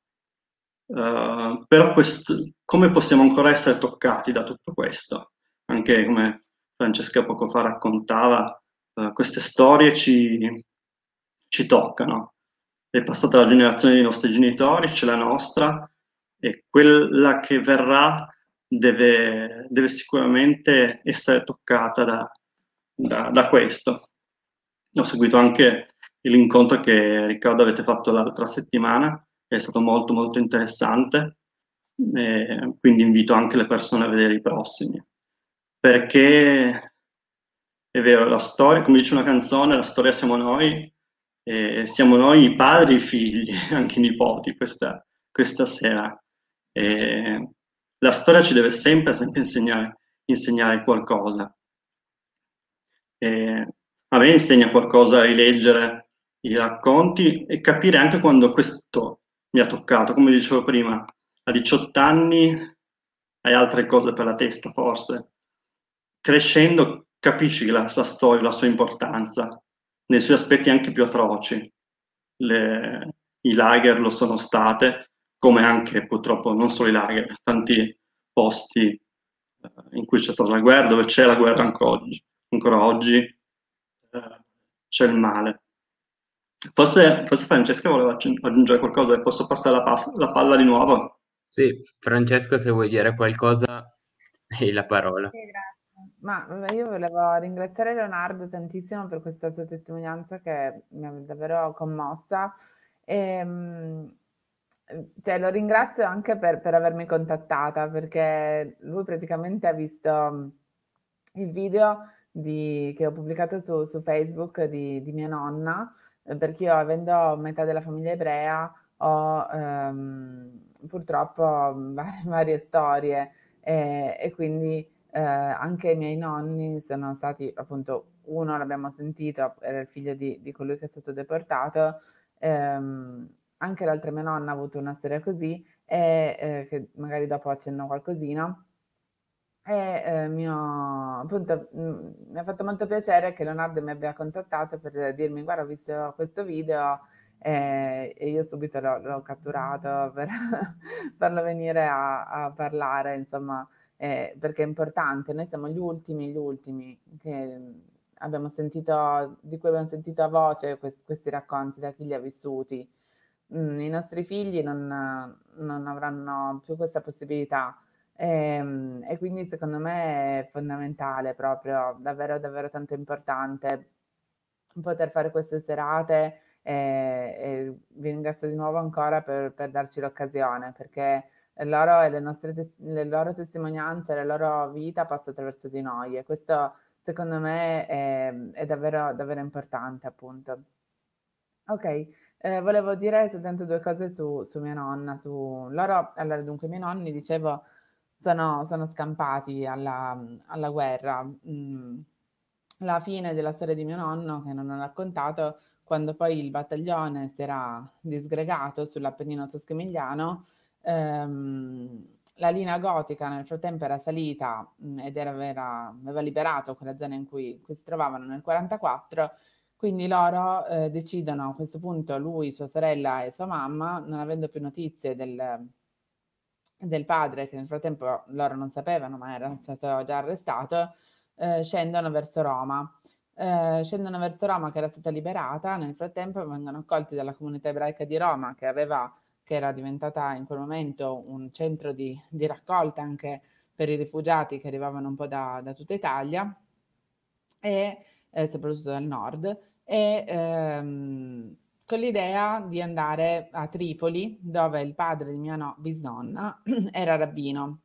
Uh, però questo, come possiamo ancora essere toccati da tutto questo? Anche come Francesca poco fa raccontava, eh, queste storie ci, ci toccano. È passata la generazione dei nostri genitori, c'è la nostra e quella che verrà deve, deve sicuramente essere toccata da, da, da questo. Ho seguito anche l'incontro che Riccardo avete fatto l'altra settimana, è stato molto molto interessante, e quindi invito anche le persone a vedere i prossimi perché è vero, la storia, come dice una canzone, la storia siamo noi, eh, siamo noi i padri, i figli, *laughs* anche i nipoti questa, questa sera. Eh, la storia ci deve sempre, sempre insegnare, insegnare qualcosa. Eh, a me insegna qualcosa a rileggere i racconti e capire anche quando questo mi ha toccato. Come dicevo prima, a 18 anni hai altre cose per la testa forse, crescendo capisci la, la storia, la sua importanza, nei suoi aspetti anche più atroci. Le, I lager lo sono state, come anche purtroppo non solo i lager, tanti posti eh, in cui c'è stata la guerra, dove c'è la guerra ancora oggi, ancora oggi eh, c'è il male. Forse, forse, Francesca voleva aggiungere qualcosa, e posso passare la, pas- la palla di nuovo? Sì, Francesca se vuoi dire qualcosa *laughs* hai la parola. Sì, grazie. Ma io volevo ringraziare Leonardo tantissimo per questa sua testimonianza che mi ha davvero commossa. E, ehm, cioè, lo ringrazio anche per, per, avermi contattata perché lui praticamente ha visto mm, il video di, che ho pubblicato su, su Facebook di, di, mia nonna, eh, perché io avendo metà della famiglia ebrea ho ehm, purtroppo mm, *laughs* varie, varie storie e, e quindi eh, anche i miei nonni sono stati appunto uno l'abbiamo sentito era il figlio di, di colui che è stato deportato ehm, anche l'altra mia nonna ha avuto una storia così e eh, che magari dopo accenno qualcosina e eh, mio, appunto, mh, mi ha fatto molto piacere che Leonardo mi abbia contattato per dirmi guarda ho visto questo video e, eh, e io subito l'ho, l'ho catturato per *laughs* farlo venire a, a parlare insomma eh, perché è importante, noi siamo gli ultimi, gli ultimi che mm, abbiamo sentito, di cui abbiamo sentito a voce quest- questi racconti da chi li ha vissuti. Mm, I nostri figli non, non, avranno più questa possibilità e, ehm, e quindi secondo me è fondamentale proprio, davvero, davvero tanto importante poter fare queste serate e, e vi ringrazio di nuovo ancora per, per darci l'occasione perché loro e le, nostre tes- le loro testimonianze, la loro vita passa attraverso di noi e questo secondo me è, è davvero, davvero importante appunto. Ok, eh, volevo dire soltanto due cose su, su, mia nonna, su loro, allora dunque i miei nonni, dicevo, sono, sono scampati alla, alla guerra. Mm. La fine della storia di mio nonno, che non ho raccontato, quando poi il battaglione si era disgregato sull'Appennino tosco-emiliano, Ehm, la linea gotica nel frattempo era salita mh, mm, ed era, vera, aveva liberato quella zona in cui, in cui si trovavano nel 1944, quindi loro eh, decidono a questo punto, lui, sua sorella e sua mamma, non avendo più notizie del, del padre, che nel frattempo loro non sapevano ma era stato già arrestato, eh, scendono verso Roma. Eh, scendono verso Roma che era stata liberata, nel frattempo vengono accolti dalla comunità ebraica di Roma che aveva che era diventata in quel momento un centro di, di raccolta anche per i rifugiati che arrivavano un po' da, da tutta Italia e eh, soprattutto dal nord e ehm, con l'idea di andare a Tripoli dove il padre di mia no, bisnonna *clears throat* era rabbino.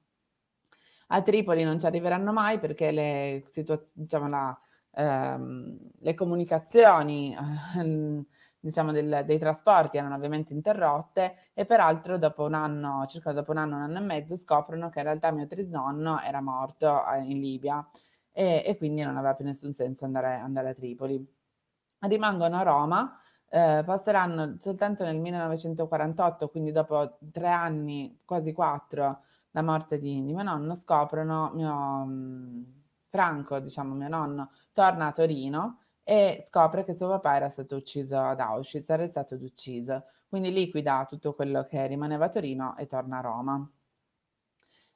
A Tripoli non ci arriveranno mai perché le, situa- diciamo la, ehm, le comunicazioni ehm, *laughs* diciamo, del, dei trasporti erano ovviamente interrotte e peraltro dopo un anno, circa dopo un anno, un anno e mezzo, scoprono che in realtà mio trisnonno era morto eh, in Libia e, e quindi non aveva più nessun senso andare, andare a Tripoli. Rimangono a Roma, eh, passeranno soltanto nel 1948, quindi dopo tre anni, quasi quattro, la morte di, di mio nonno, scoprono mio, mm, Franco, diciamo mio nonno, torna a Torino e scopre che suo papà era stato ucciso ad Auschwitz, era stato ucciso. Quindi liquida tutto quello che rimaneva a Torino e torna a Roma.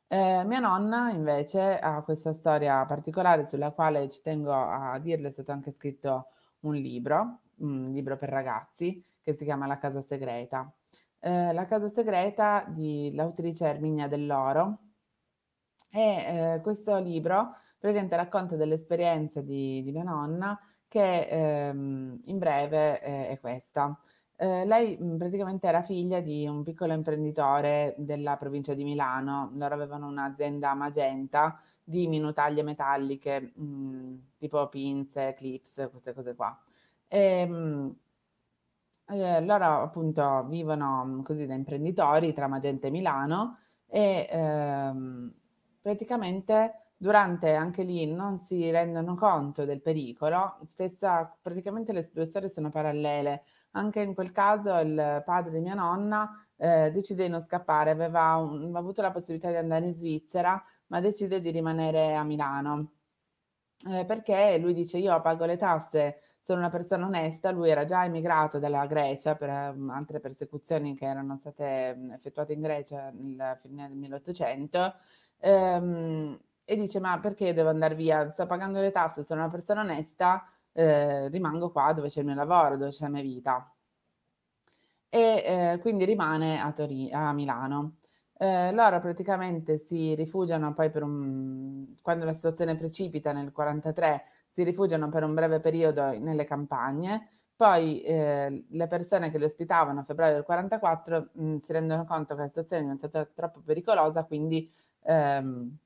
Eh, mia nonna invece ha questa storia particolare sulla quale ci tengo a dirle, è stato anche scritto un libro, un libro per ragazzi, che si chiama La casa segreta. Eh, la casa segreta dell'autrice Erminia Dell'Oro e eh, questo libro praticamente racconta dell'esperienza di, di mia nonna che ehm, in breve eh, è questa. Eh, lei mh, mhmm, praticamente era figlia di un piccolo imprenditore della provincia di Milano, loro avevano un'azienda magenta di minutaglie metalliche, mh, mhmm, tipo pinze, clips, queste cose qua. E, ehm, mh, eh, loro appunto vivono mhmm, così da imprenditori tra Magenta e Milano e ehm, praticamente durante anche lì non si rendono conto del pericolo, stessa, praticamente le due storie sono parallele. Anche in quel caso il padre di mia nonna eh, decide di non scappare, aveva, un, aveva avuto la possibilità di andare in Svizzera, ma decide di rimanere a Milano. Eh, perché lui dice io pago le tasse, sono una persona onesta, lui era già emigrato dalla Grecia per ehm, altre persecuzioni che erano state effettuate in Grecia nel fine del 1800. Ehm, e dice ma perché devo andare via? Sto pagando le tasse, sono una persona onesta, eh, rimango qua dove c'è il mio lavoro, dove c'è la mia vita. E eh, quindi rimane a, Torino, a Milano. Eh, loro praticamente si rifugiano poi per un... quando la situazione precipita nel 1943, si rifugiano per un breve periodo nelle campagne, poi eh, le persone che li ospitavano a febbraio del 1944 mm, si rendono conto che la situazione è diventata troppo pericolosa, quindi ehm,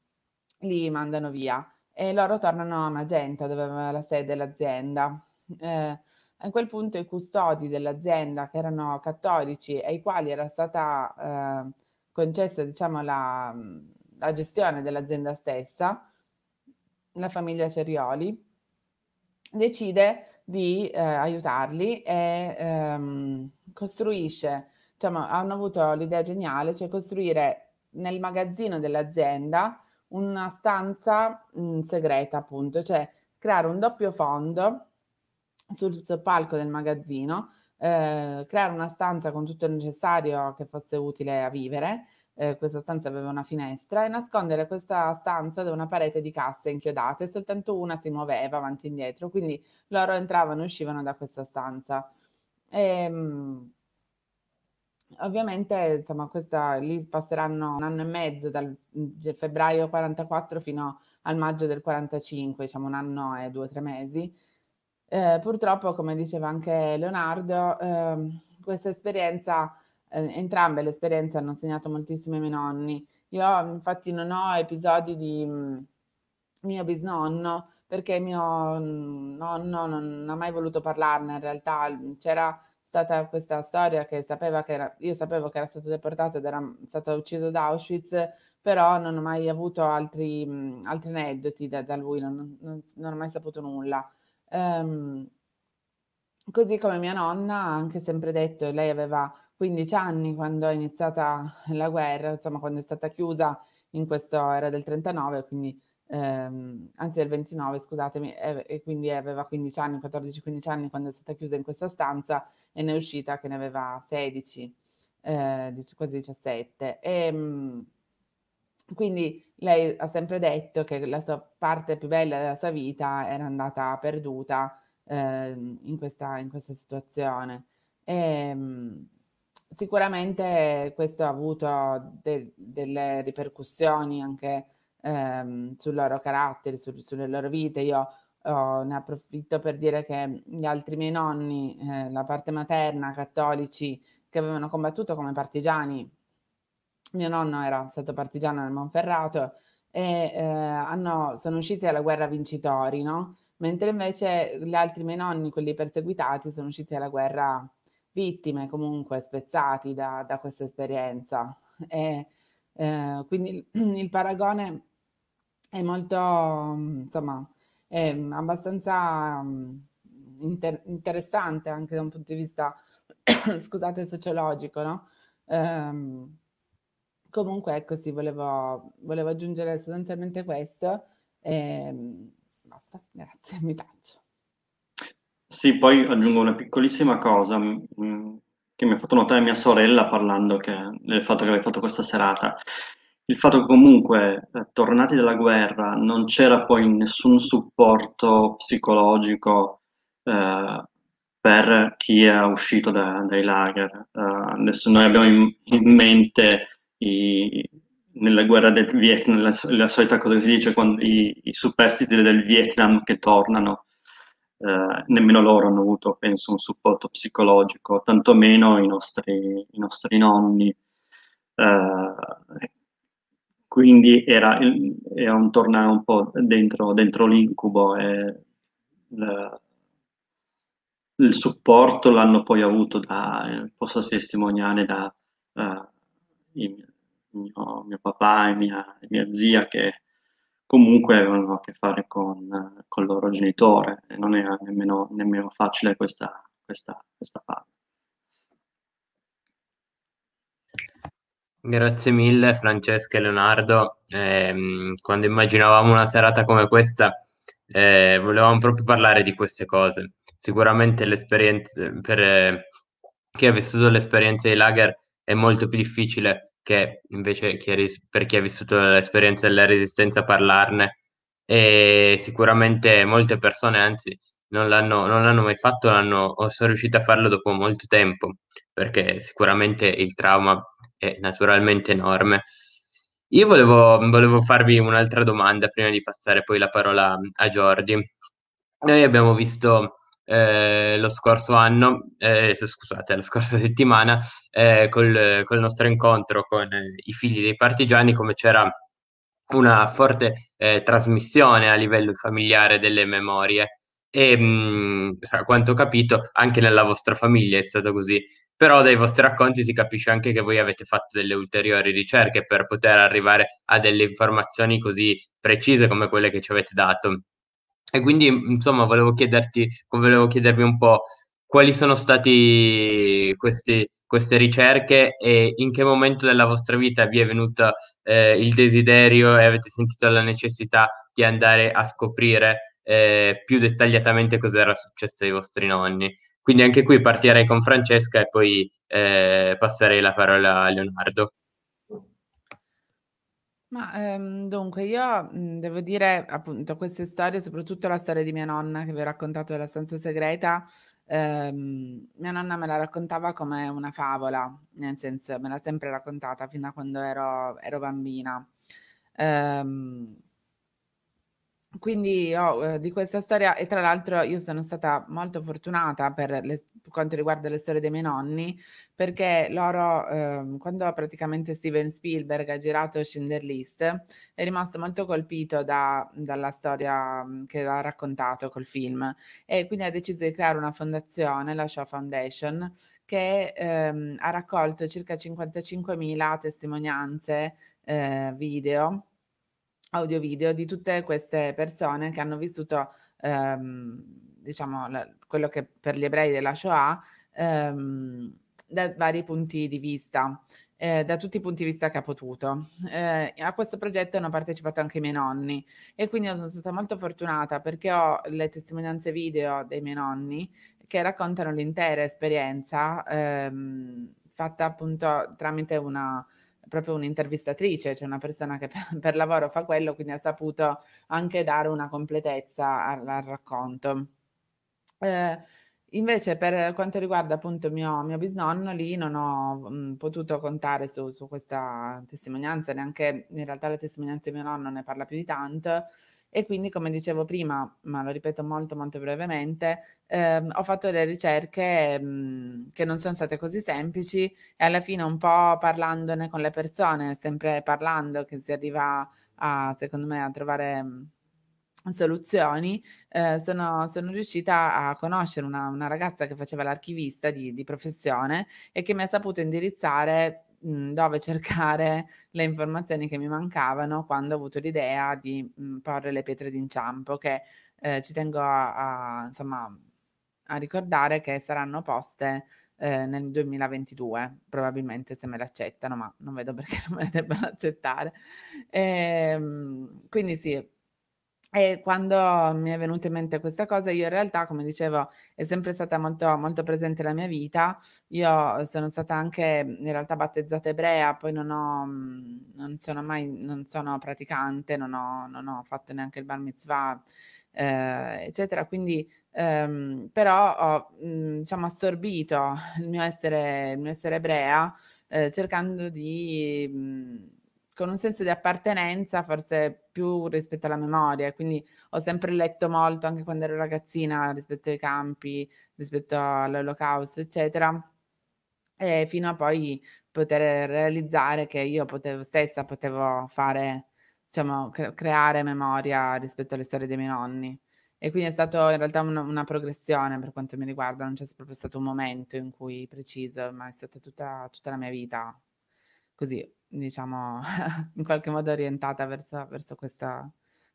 li mandano via e loro tornano a Magenta dove aveva la sede dell'azienda. Eh, a quel punto i custodi dell'azienda che erano cattolici e ai quali era stata eh, concessa diciamo, la, la gestione dell'azienda stessa, la famiglia Cerioli, decide di eh, aiutarli e ehm, costruisce, diciamo, hanno avuto l'idea geniale, cioè costruire nel magazzino dell'azienda una stanza mh, mm, segreta, appunto, cioè creare un doppio fondo sul, sul palco del magazzino, eh, creare una stanza con tutto il necessario che fosse utile a vivere. Eh, questa stanza aveva una finestra e nascondere questa stanza da una parete di casse inchiodate, soltanto una si muoveva avanti e indietro, quindi loro entravano e uscivano da questa stanza. E, ehm, mh, Ovviamente, insomma, questa, lì passeranno un anno e mezzo dal mm, febbraio 44 fino al maggio del 45, diciamo un anno e due o tre mesi. Eh, purtroppo, come diceva anche Leonardo, eh, questa esperienza, eh, entrambe le esperienze hanno segnato moltissimo moltissimi miei nonni. Io infatti non ho episodi di mh, mm, mio bisnonno perché mio mm, nonno non ha mai voluto parlarne in realtà, c'era stata questa storia che sapeva che era, io sapevo che era stato deportato ed era mm, stato ucciso da Auschwitz, però non ho mai avuto altri, mh, mm, altri aneddoti da, da lui, non, non, non, ho mai saputo nulla. Um, così come mia nonna ha anche sempre detto, lei aveva 15 anni quando è iniziata la guerra, insomma quando è stata chiusa in questo era del 39, quindi ehm, anzi del 29 scusatemi, e, e quindi aveva 15 anni, 14-15 anni quando è stata chiusa in questa stanza e ne è uscita che ne aveva 16, eh, quasi 17. E, ehm, quindi lei ha sempre detto che la sua parte più bella della sua vita era andata perduta eh, in, questa, in, questa, situazione. E, ehm, sicuramente questo ha avuto de- delle ripercussioni anche ehm, sul loro carattere, su, sulle loro vite. Io oh, ne approfitto per dire che gli altri miei nonni, eh, la parte materna, cattolici, che avevano combattuto come partigiani, mio nonno era stato partigiano nel Monferrato, e eh, hanno, sono usciti dalla guerra vincitori, no? Mentre invece gli altri miei nonni, quelli perseguitati, sono usciti dalla guerra vittime, comunque spezzati da, da questa esperienza. E, eh, quindi il, *clears throat* il paragone è molto, insomma, è abbastanza mm, inter- interessante anche da un punto di vista, *coughs* scusate, sociologico, no? Ehm, comunque, ecco sì, volevo, volevo aggiungere sostanzialmente questo e ehm, basta, grazie, mi taccio. Sì, poi aggiungo una piccolissima cosa mm, che mi ha fatto notare mia sorella parlando che, del fatto che avevi fatto questa serata il fatto che comunque, eh, tornati dalla guerra, non c'era poi nessun supporto psicologico eh, per chi è uscito da- dai lager. Eh, adesso noi abbiamo in, in mente i, nella guerra del Vietnam, la, la, solita cosa che si dice, quando, i, i superstiti del Vietnam che tornano. Eh, nemmeno loro hanno avuto, penso, un supporto psicologico, tantomeno i nostri, i nostri nonni. Eh, quindi era, era un tornare un po' dentro, dentro l'incubo. E il, il, supporto l'hanno poi avuto da, posso testimoniare, da uh, il, mio, mio, papà e mia, mia, zia che comunque avevano a che fare con, con il loro genitore non era nemmeno, nemmeno facile questa, questa, questa parte. Grazie mille Francesca e Leonardo. Eh, quando immaginavamo una serata come questa, eh, volevamo proprio parlare di queste cose. Sicuramente l'esperienza per eh, chi ha vissuto l'esperienza di Lager è molto più difficile che invece chi ris- per chi ha vissuto l'esperienza della resistenza parlarne e sicuramente molte persone, anzi non l'hanno, non l'hanno mai fatto, l'hanno, sono riuscite a farlo dopo molto tempo perché sicuramente il trauma è naturalmente enorme. Io volevo, volevo farvi un'altra domanda prima di passare poi la parola a Jordi. Noi abbiamo visto eh, lo scorso anno, eh, scusate, la scorsa settimana, eh, col, col, nostro incontro con eh, i figli dei partigiani, come c'era una forte eh, trasmissione a livello familiare delle memorie. E mh, mm, a quanto ho capito, anche nella vostra famiglia è stato così. Però dai vostri racconti si capisce anche che voi avete fatto delle ulteriori ricerche per poter arrivare a delle informazioni così precise come quelle che ci avete dato. E quindi, insomma, volevo, chiederti, volevo chiedervi un po' quali sono state queste ricerche e in che momento della vostra vita vi è venuto eh, il desiderio e avete sentito la necessità di andare a scoprire eh, più dettagliatamente cosa era successo ai vostri nonni. Quindi anche qui partirei con Francesca e poi eh, passerei la parola a Leonardo. Ma, ehm, dunque, io mh, mm, devo dire appunto queste storie, soprattutto la storia di mia nonna che vi ho raccontato della stanza segreta, ehm, mia nonna me la raccontava come una favola, nel senso me l'ha sempre raccontata fino a quando ero, ero bambina. Ehm, quindi oh, eh, di questa storia, e tra l'altro io sono stata molto fortunata per, le, per quanto riguarda le storie dei miei nonni, perché loro, eh, quando praticamente Steven Spielberg ha girato Schindler List, è rimasto molto colpito da, dalla storia mm, che ha raccontato col film e quindi ha deciso di creare una fondazione, la Shaw Foundation, che ehm, ha raccolto circa 55.000 testimonianze eh, video audio video di tutte queste persone che hanno vissuto ehm, diciamo la, quello che per gli ebrei della Shoah ehm, da vari punti di vista eh, da tutti i punti di vista che ha potuto eh, a questo progetto hanno partecipato anche i miei nonni e quindi sono stata molto fortunata perché ho le testimonianze video dei miei nonni che raccontano l'intera esperienza ehm, fatta appunto tramite una proprio un'intervistatrice, cioè una persona che *laughs* per, per lavoro fa quello, quindi ha saputo anche dare una completezza al, al racconto. Eh, Invece per quanto riguarda appunto mio, mio bisnonno, lì non ho mh, mm, potuto contare su, su, questa testimonianza, neanche in realtà la testimonianza di mio nonno ne parla più di tanto, e quindi, come dicevo prima, ma lo ripeto molto molto brevemente, ehm, ho fatto delle ricerche mh, ehm, che non sono state così semplici e alla fine un po' parlandone con le persone, sempre parlando che si arriva a, secondo me, a trovare... Mm, soluzioni, eh, sono, sono, riuscita a conoscere una, una, ragazza che faceva l'archivista di, di professione e che mi ha saputo indirizzare Mhmm, dove cercare le informazioni che mi mancavano quando ho avuto l'idea di mh, mhmm, porre le pietre d'inciampo, che eh, ci tengo a, a, insomma, a ricordare che saranno poste eh, nel 2022, probabilmente se me le accettano ma non vedo perché *laughs* non me le debbano accettare. E, ehm, quindi sì, e quando mi è venuta in mente questa cosa, io in realtà, come dicevo, è sempre stata molto, molto presente la mia vita. Io sono stata anche mhmm, in realtà battezzata ebrea, poi non, ho, mhmm, non sono mai, non sono praticante, non ho, non ho fatto neanche il bar mitzvah, eh, eccetera. Quindi, ehm, però ho mhmm, diciamo, assorbito il mio essere, il mio essere ebrea eh, cercando di... Mh, con un senso di appartenenza forse più rispetto alla memoria, quindi ho sempre letto molto anche quando ero ragazzina rispetto ai campi, rispetto all'olocausto, eccetera, e fino a poi poter realizzare che io potevo, stessa potevo fare, diciamo, creare memoria rispetto alle storie dei miei nonni. E quindi è stata in realtà una, una, progressione per quanto mi riguarda, non c'è proprio stato un momento in cui preciso, ma è stata tutta, tutta la mia vita così, diciamo, *laughs* in qualche modo orientata verso, verso, questa,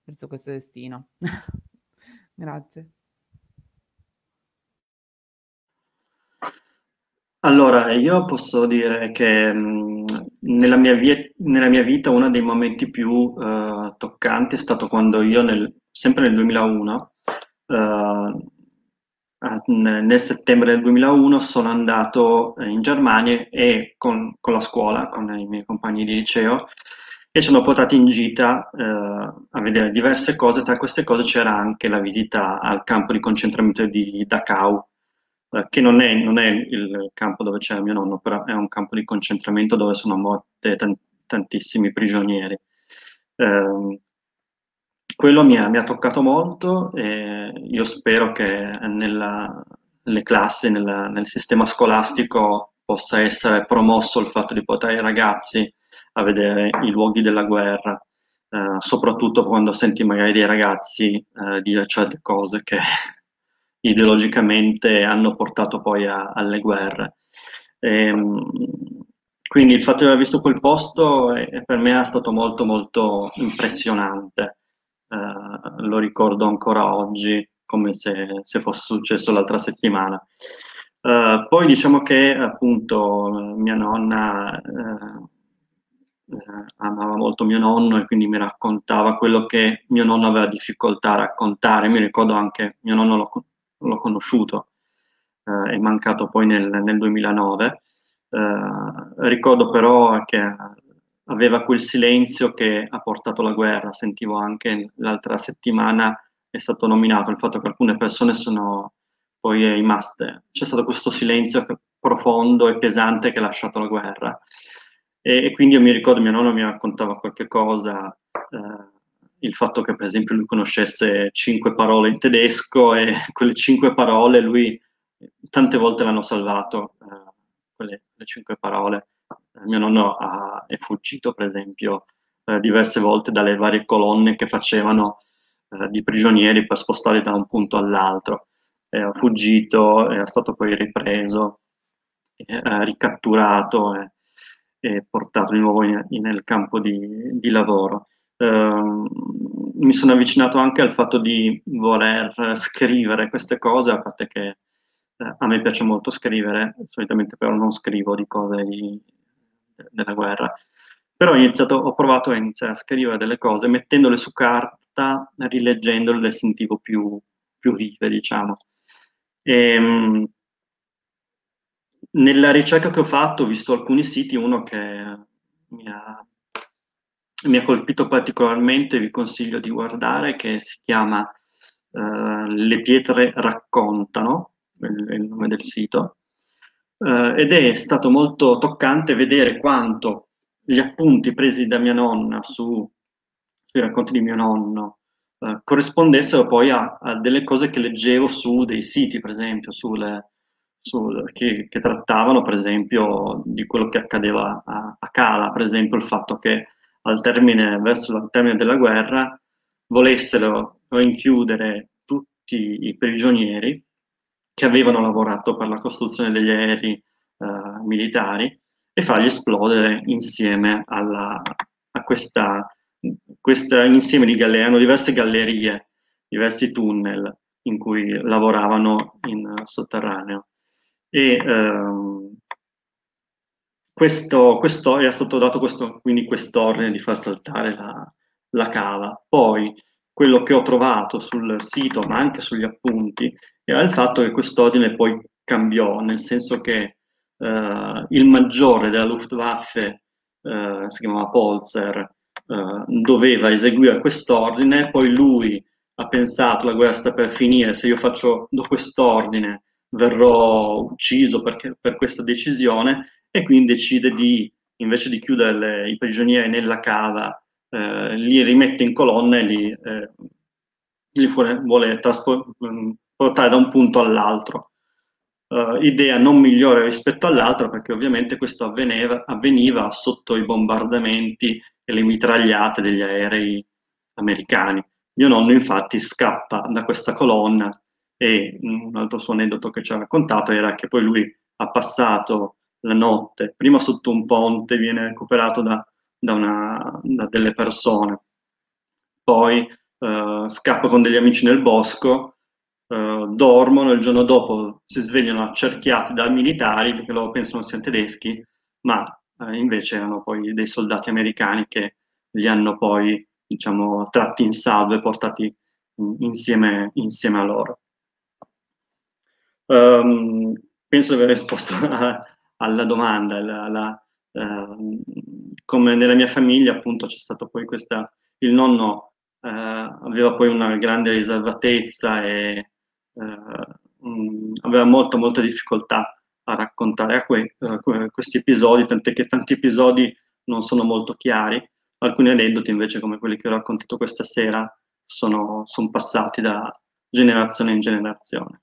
verso questo destino. *laughs* Grazie. Allora, io posso dire che mh, mm, nella, mia vie- nella, mia vita uno dei momenti più uh, toccanti è stato quando io, nel, sempre nel 2001, uh, eh, Ah, nel settembre del 2001 sono andato eh, in Germania e con, con la scuola, con i miei compagni di liceo, e ci hanno portati in gita eh, a vedere diverse cose. Tra queste cose c'era anche la visita al campo di concentramento di Dachau, eh, che non è, non è, il campo dove c'era mio nonno, però è un campo di concentramento dove sono morte tant- tantissimi prigionieri. Eh, quello mi ha, mi ha toccato molto e io spero che nella, nelle classi, nella, nel sistema scolastico possa essere promosso il fatto di portare i ragazzi a vedere i luoghi della guerra, eh, soprattutto quando senti magari dei ragazzi eh, dire certe cose che *laughs* ideologicamente hanno portato poi a, alle guerre. E, ehm, quindi il fatto di aver visto quel posto è, eh, per me è stato molto molto impressionante. Eh, lo ricordo ancora oggi come se, se fosse successo l'altra settimana. Eh, poi diciamo che appunto mia nonna eh, eh, amava molto mio nonno e quindi mi raccontava quello che mio nonno aveva difficoltà a raccontare. Mi ricordo anche mio nonno l'ho, l'ho conosciuto, eh, è mancato poi nel, nel 2009. Eh, ricordo però che aveva quel silenzio che ha portato alla guerra. Sentivo anche l'altra settimana è stato nominato il fatto che alcune persone sono poi rimaste. C'è stato questo silenzio profondo e pesante che ha lasciato la guerra. E, e quindi io mi ricordo, mio nonno mi raccontava qualche cosa, eh, il fatto che per esempio lui conoscesse cinque parole in tedesco e *laughs* quelle cinque parole lui tante volte l'hanno salvato, eh, quelle, quelle cinque parole. Mio nonno ha è fuggito per esempio eh, diverse volte dalle varie colonne che facevano eh, di prigionieri per spostarli da un punto all'altro. Era fuggito, è stato poi ripreso, eh, ricatturato e, e, portato di nuovo in, in, nel campo di, di lavoro. Uh, mi sono avvicinato anche al fatto di voler scrivere queste cose, a parte che uh, a me piace molto scrivere, solitamente però non scrivo di cose di, della guerra. Però ho, iniziato, ho provato a iniziare a scrivere delle cose mettendole su carta, rileggendole le sentivo più, più vive, diciamo. E, ehm, nella ricerca che ho fatto ho visto alcuni siti, uno che mi ha, mi ha colpito particolarmente, vi consiglio di guardare, che si chiama uh, Le pietre raccontano, il, il nome del sito, eh, ed è stato molto toccante vedere quanto gli appunti presi da mia nonna su, sui racconti di mio nonno eh, corrispondessero poi a, a, delle cose che leggevo su dei siti, per esempio, sulle, su, che, che, trattavano, per esempio, di quello che accadeva a, a Cala, per esempio il fatto che al termine, verso il termine della guerra volessero rinchiudere tutti i prigionieri che avevano lavorato per la costruzione degli aerei eh, militari e fargli esplodere insieme alla, a questa, questa, insieme di gallerie. Hanno diverse gallerie, diversi tunnel in cui lavoravano in sotterraneo. E, ehm, questo, questo, era stato dato questo, quindi quest'ordine di far saltare la, la cava. Poi quello che ho trovato sul sito, ma anche sugli appunti, era il fatto che quest'ordine poi cambiò, nel senso che eh, il maggiore della Luftwaffe, eh, si chiamava Polzer, eh, doveva eseguire quest'ordine, poi lui ha pensato la guerra sta per finire, se io faccio, quest'ordine verrò ucciso perché, per questa decisione e quindi decide di, invece di chiudere le, i prigionieri nella cava eh, li rimette in colonna e li, eh, li vuole, vuole trasportare mm, da un punto all'altro. Uh, idea non migliore rispetto all'altra perché ovviamente questo avveneva, avveniva sotto i bombardamenti e le mitragliate degli aerei americani. Mio nonno infatti scappa da questa colonna e mm, un altro suo aneddoto che ci ha raccontato era che poi lui ha passato la notte prima sotto un ponte, viene recuperato da da, una, da delle persone. Poi eh, scappo con degli amici nel bosco, eh, dormono, il giorno dopo si svegliano accerchiati da militari perché loro pensano siano tedeschi, ma eh, invece erano poi dei soldati americani che li hanno poi diciamo, tratti in salvo e portati insieme, insieme a loro. Um, penso di aver risposto *laughs* a, alla domanda. Alla, alla, uh, come nella mia famiglia appunto c'è stato poi questa, il nonno eh, aveva poi una grande riservatezza e mh, eh, aveva molta molta difficoltà a raccontare a eh, que, questi episodi, tant'è che tanti episodi non sono molto chiari, alcuni aneddoti invece come quelli che ho raccontato questa sera sono, sono passati da generazione in generazione.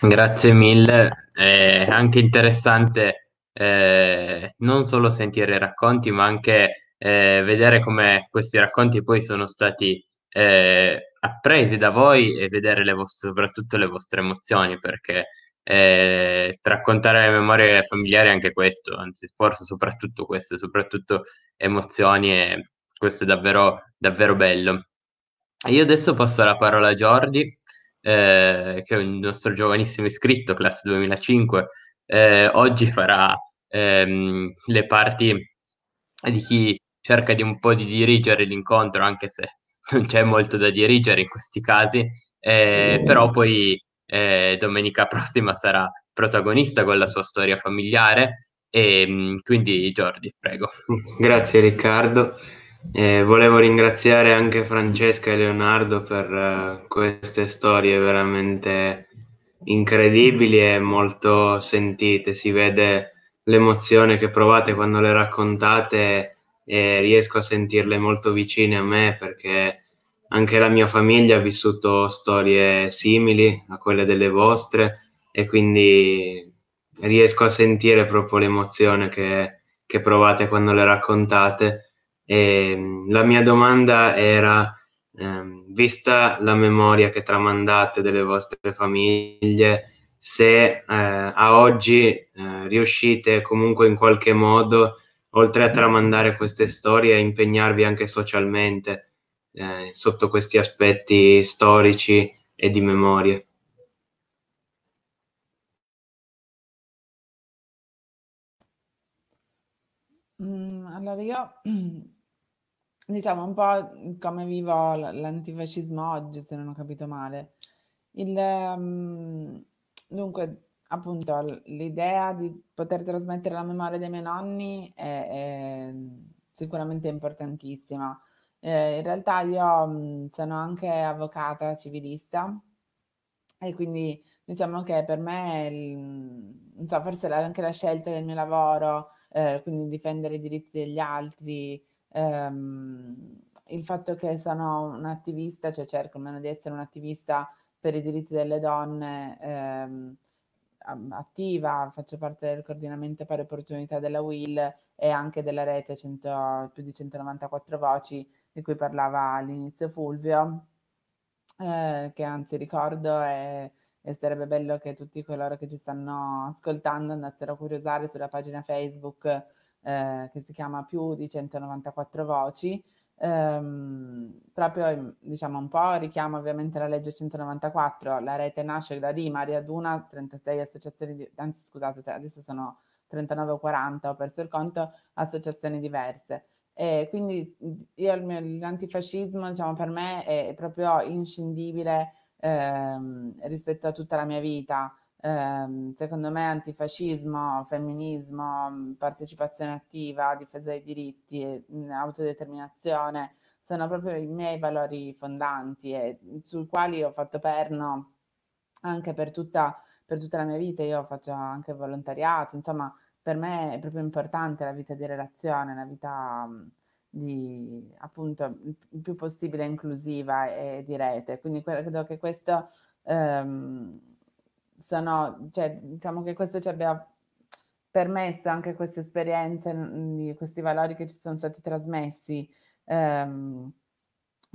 Grazie mille è anche interessante eh, non solo sentire i racconti, ma anche eh, vedere come questi racconti poi sono stati eh, appresi da voi e vedere le vostre, soprattutto le vostre emozioni, perché eh, raccontare le memorie familiari è anche questo, anzi forse soprattutto questo, soprattutto emozioni e questo è davvero, davvero bello. Io adesso passo la parola a Giordi eh, che è un nostro giovanissimo iscritto, classe 2005, eh, oggi farà ehm, le parti di chi cerca di un po' di dirigere l'incontro, anche se non c'è molto da dirigere in questi casi, eh, mm. però poi eh, domenica prossima sarà protagonista con la sua storia familiare e ehm, quindi Giordi, prego. Grazie Riccardo. Eh, volevo ringraziare anche Francesca e Leonardo per uh, queste storie veramente incredibili e molto sentite. Si vede l'emozione che provate quando le raccontate e riesco a sentirle molto vicine a me perché anche la mia famiglia ha vissuto storie simili a quelle delle vostre e quindi riesco a sentire proprio l'emozione che, che provate quando le raccontate e ehm, la mia domanda era, eh, vista la memoria che tramandate delle vostre famiglie, se eh, a oggi eh, riuscite comunque in qualche modo, oltre a tramandare queste storie, a impegnarvi anche socialmente eh, sotto questi aspetti storici e di memoria. Mm, allora io *clears throat* diciamo un po' come vivo l'antifascismo oggi, se non ho capito male. Il, um, dunque, appunto, l'idea di poter trasmettere la memoria dei miei nonni è, è sicuramente importantissima. Eh, in realtà io mh, mm, sono anche avvocata civilista e quindi diciamo che per me, il, non so, forse anche la scelta del mio lavoro, eh, quindi difendere i diritti degli altri, ehm, il fatto che sono un attivista, cioè cerco almeno di essere un attivista per i diritti delle donne ehm, attiva, faccio parte del coordinamento pari opportunità della WIL e anche della rete 100, più di 194 voci di cui parlava all'inizio Fulvio, eh, che anzi ricordo è, e sarebbe bello che tutti coloro che ci stanno ascoltando andassero a curiosare sulla pagina Facebook eh, che si chiama Più di 194 voci, ehm, proprio ehm, diciamo un po' richiama ovviamente la legge 194, la rete nasce da Rima, riaduna 36 associazioni, di, anzi scusate, adesso sono 39 o 40, ho perso il conto, associazioni diverse. E quindi io, l'antifascismo diciamo, per me è proprio inscindibile ehm, rispetto a tutta la mia vita eh, secondo me antifascismo, femminismo, mm, partecipazione attiva, difesa dei diritti, mm, autodeterminazione, sono proprio i miei valori fondanti e mm, sui quali ho fatto perno anche per tutta, per tutta la mia vita. Io faccio anche volontariato, insomma, per me è proprio importante la vita di relazione, la vita di appunto il più possibile inclusiva e di rete. Quindi credo che questo ehm, sono, cioè, diciamo che questo ci abbia permesso anche queste esperienze, mm, questi valori che ci sono stati trasmessi, ehm,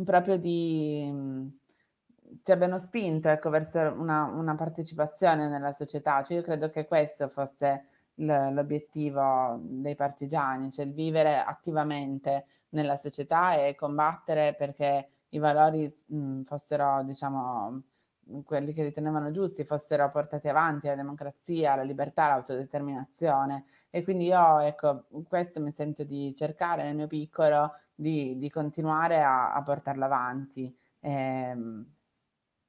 proprio di, mm, ci abbiano spinto ecco, verso una, una, partecipazione nella società. Cioè, io credo che questo fosse l'obiettivo dei partigiani, cioè il vivere attivamente nella società e combattere perché i valori mh, mm, fossero, diciamo, quelli che ritenevano giusti fossero portati avanti, la democrazia, la libertà, l'autodeterminazione. E quindi io, ecco, questo mi sento di cercare nel mio piccolo di, di continuare a, a, portarlo avanti. E, ehm,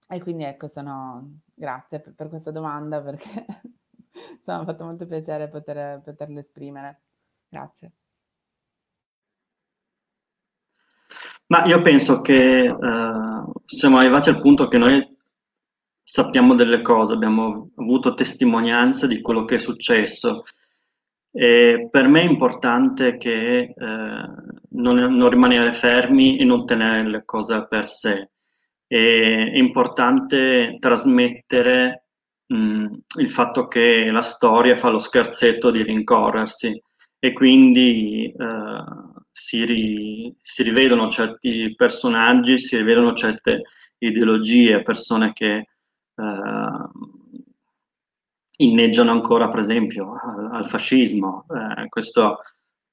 e quindi ecco, sono grazie per, per questa domanda *laughs* perché mi ha fatto molto piacere poter, poterlo esprimere. Grazie. Ma io penso che eh, siamo arrivati al punto che noi sappiamo delle cose, abbiamo avuto testimonianze di quello che è successo. E per me è importante che eh, non, non, rimanere fermi e non tenere le cose per sé. E, è importante trasmettere mh, il fatto che la storia fa lo scherzetto di rincorrersi e quindi eh, si, ri, si, rivedono certi personaggi, si rivedono certe ideologie, persone che Ehm, inneggiano ancora, per esempio, al, al fascismo. Eh, questo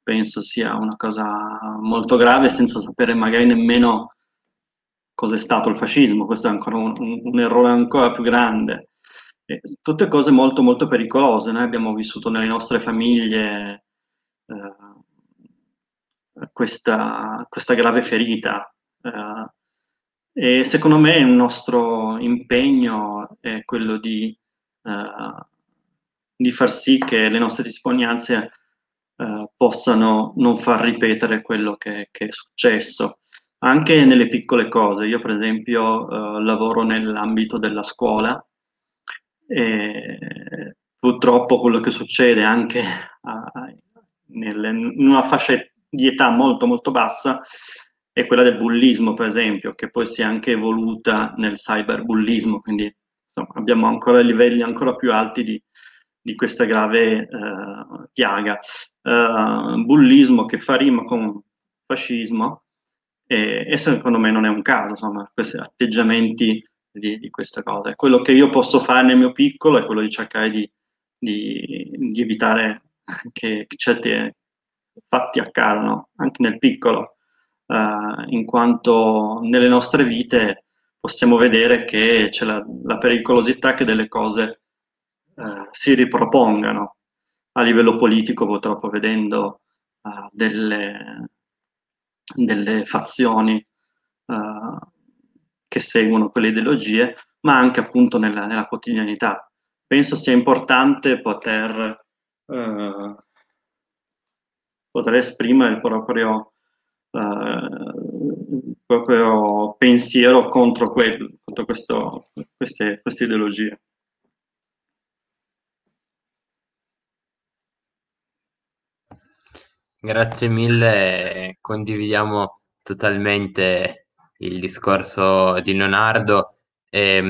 penso sia una cosa molto grave senza sapere magari nemmeno cos'è stato il fascismo, questo è ancora un, un, un errore ancora più grande. Eh, tutte cose molto molto pericolose, noi abbiamo vissuto nelle nostre famiglie eh, questa, questa, grave ferita. Eh, e secondo me il nostro impegno è quello di, eh, di far sì che le nostre testimonianze eh, possano non far ripetere quello che, che, è successo, anche nelle piccole cose. Io per esempio eh, lavoro nell'ambito della scuola e purtroppo quello che succede anche *laughs* a, nel, in una fascia di età molto molto bassa è quella del bullismo, per esempio, che poi si è anche evoluta nel cyberbullismo, quindi insomma, abbiamo ancora livelli ancora più alti di, di questa grave eh, piaga. Uh, bullismo che fa rima con fascismo e, e, secondo me non è un caso, insomma, questi atteggiamenti di, di questa cosa. quello che io posso fare nel mio piccolo è quello di cercare di, di, di evitare *laughs* che certi fatti accadano, anche nel piccolo eh, in quanto nelle nostre vite possiamo vedere che c'è la, la pericolosità che delle cose eh, si ripropongano. A livello politico purtroppo vedendo eh, delle, delle, fazioni eh, che seguono quelle ideologie, ma anche appunto nella, nella quotidianità. Penso sia importante poter eh, poter esprimere il proprio il eh, proprio pensiero contro, quel, contro questo, queste, queste ideologie. Grazie mille, condividiamo totalmente il discorso di Leonardo. E, ehm,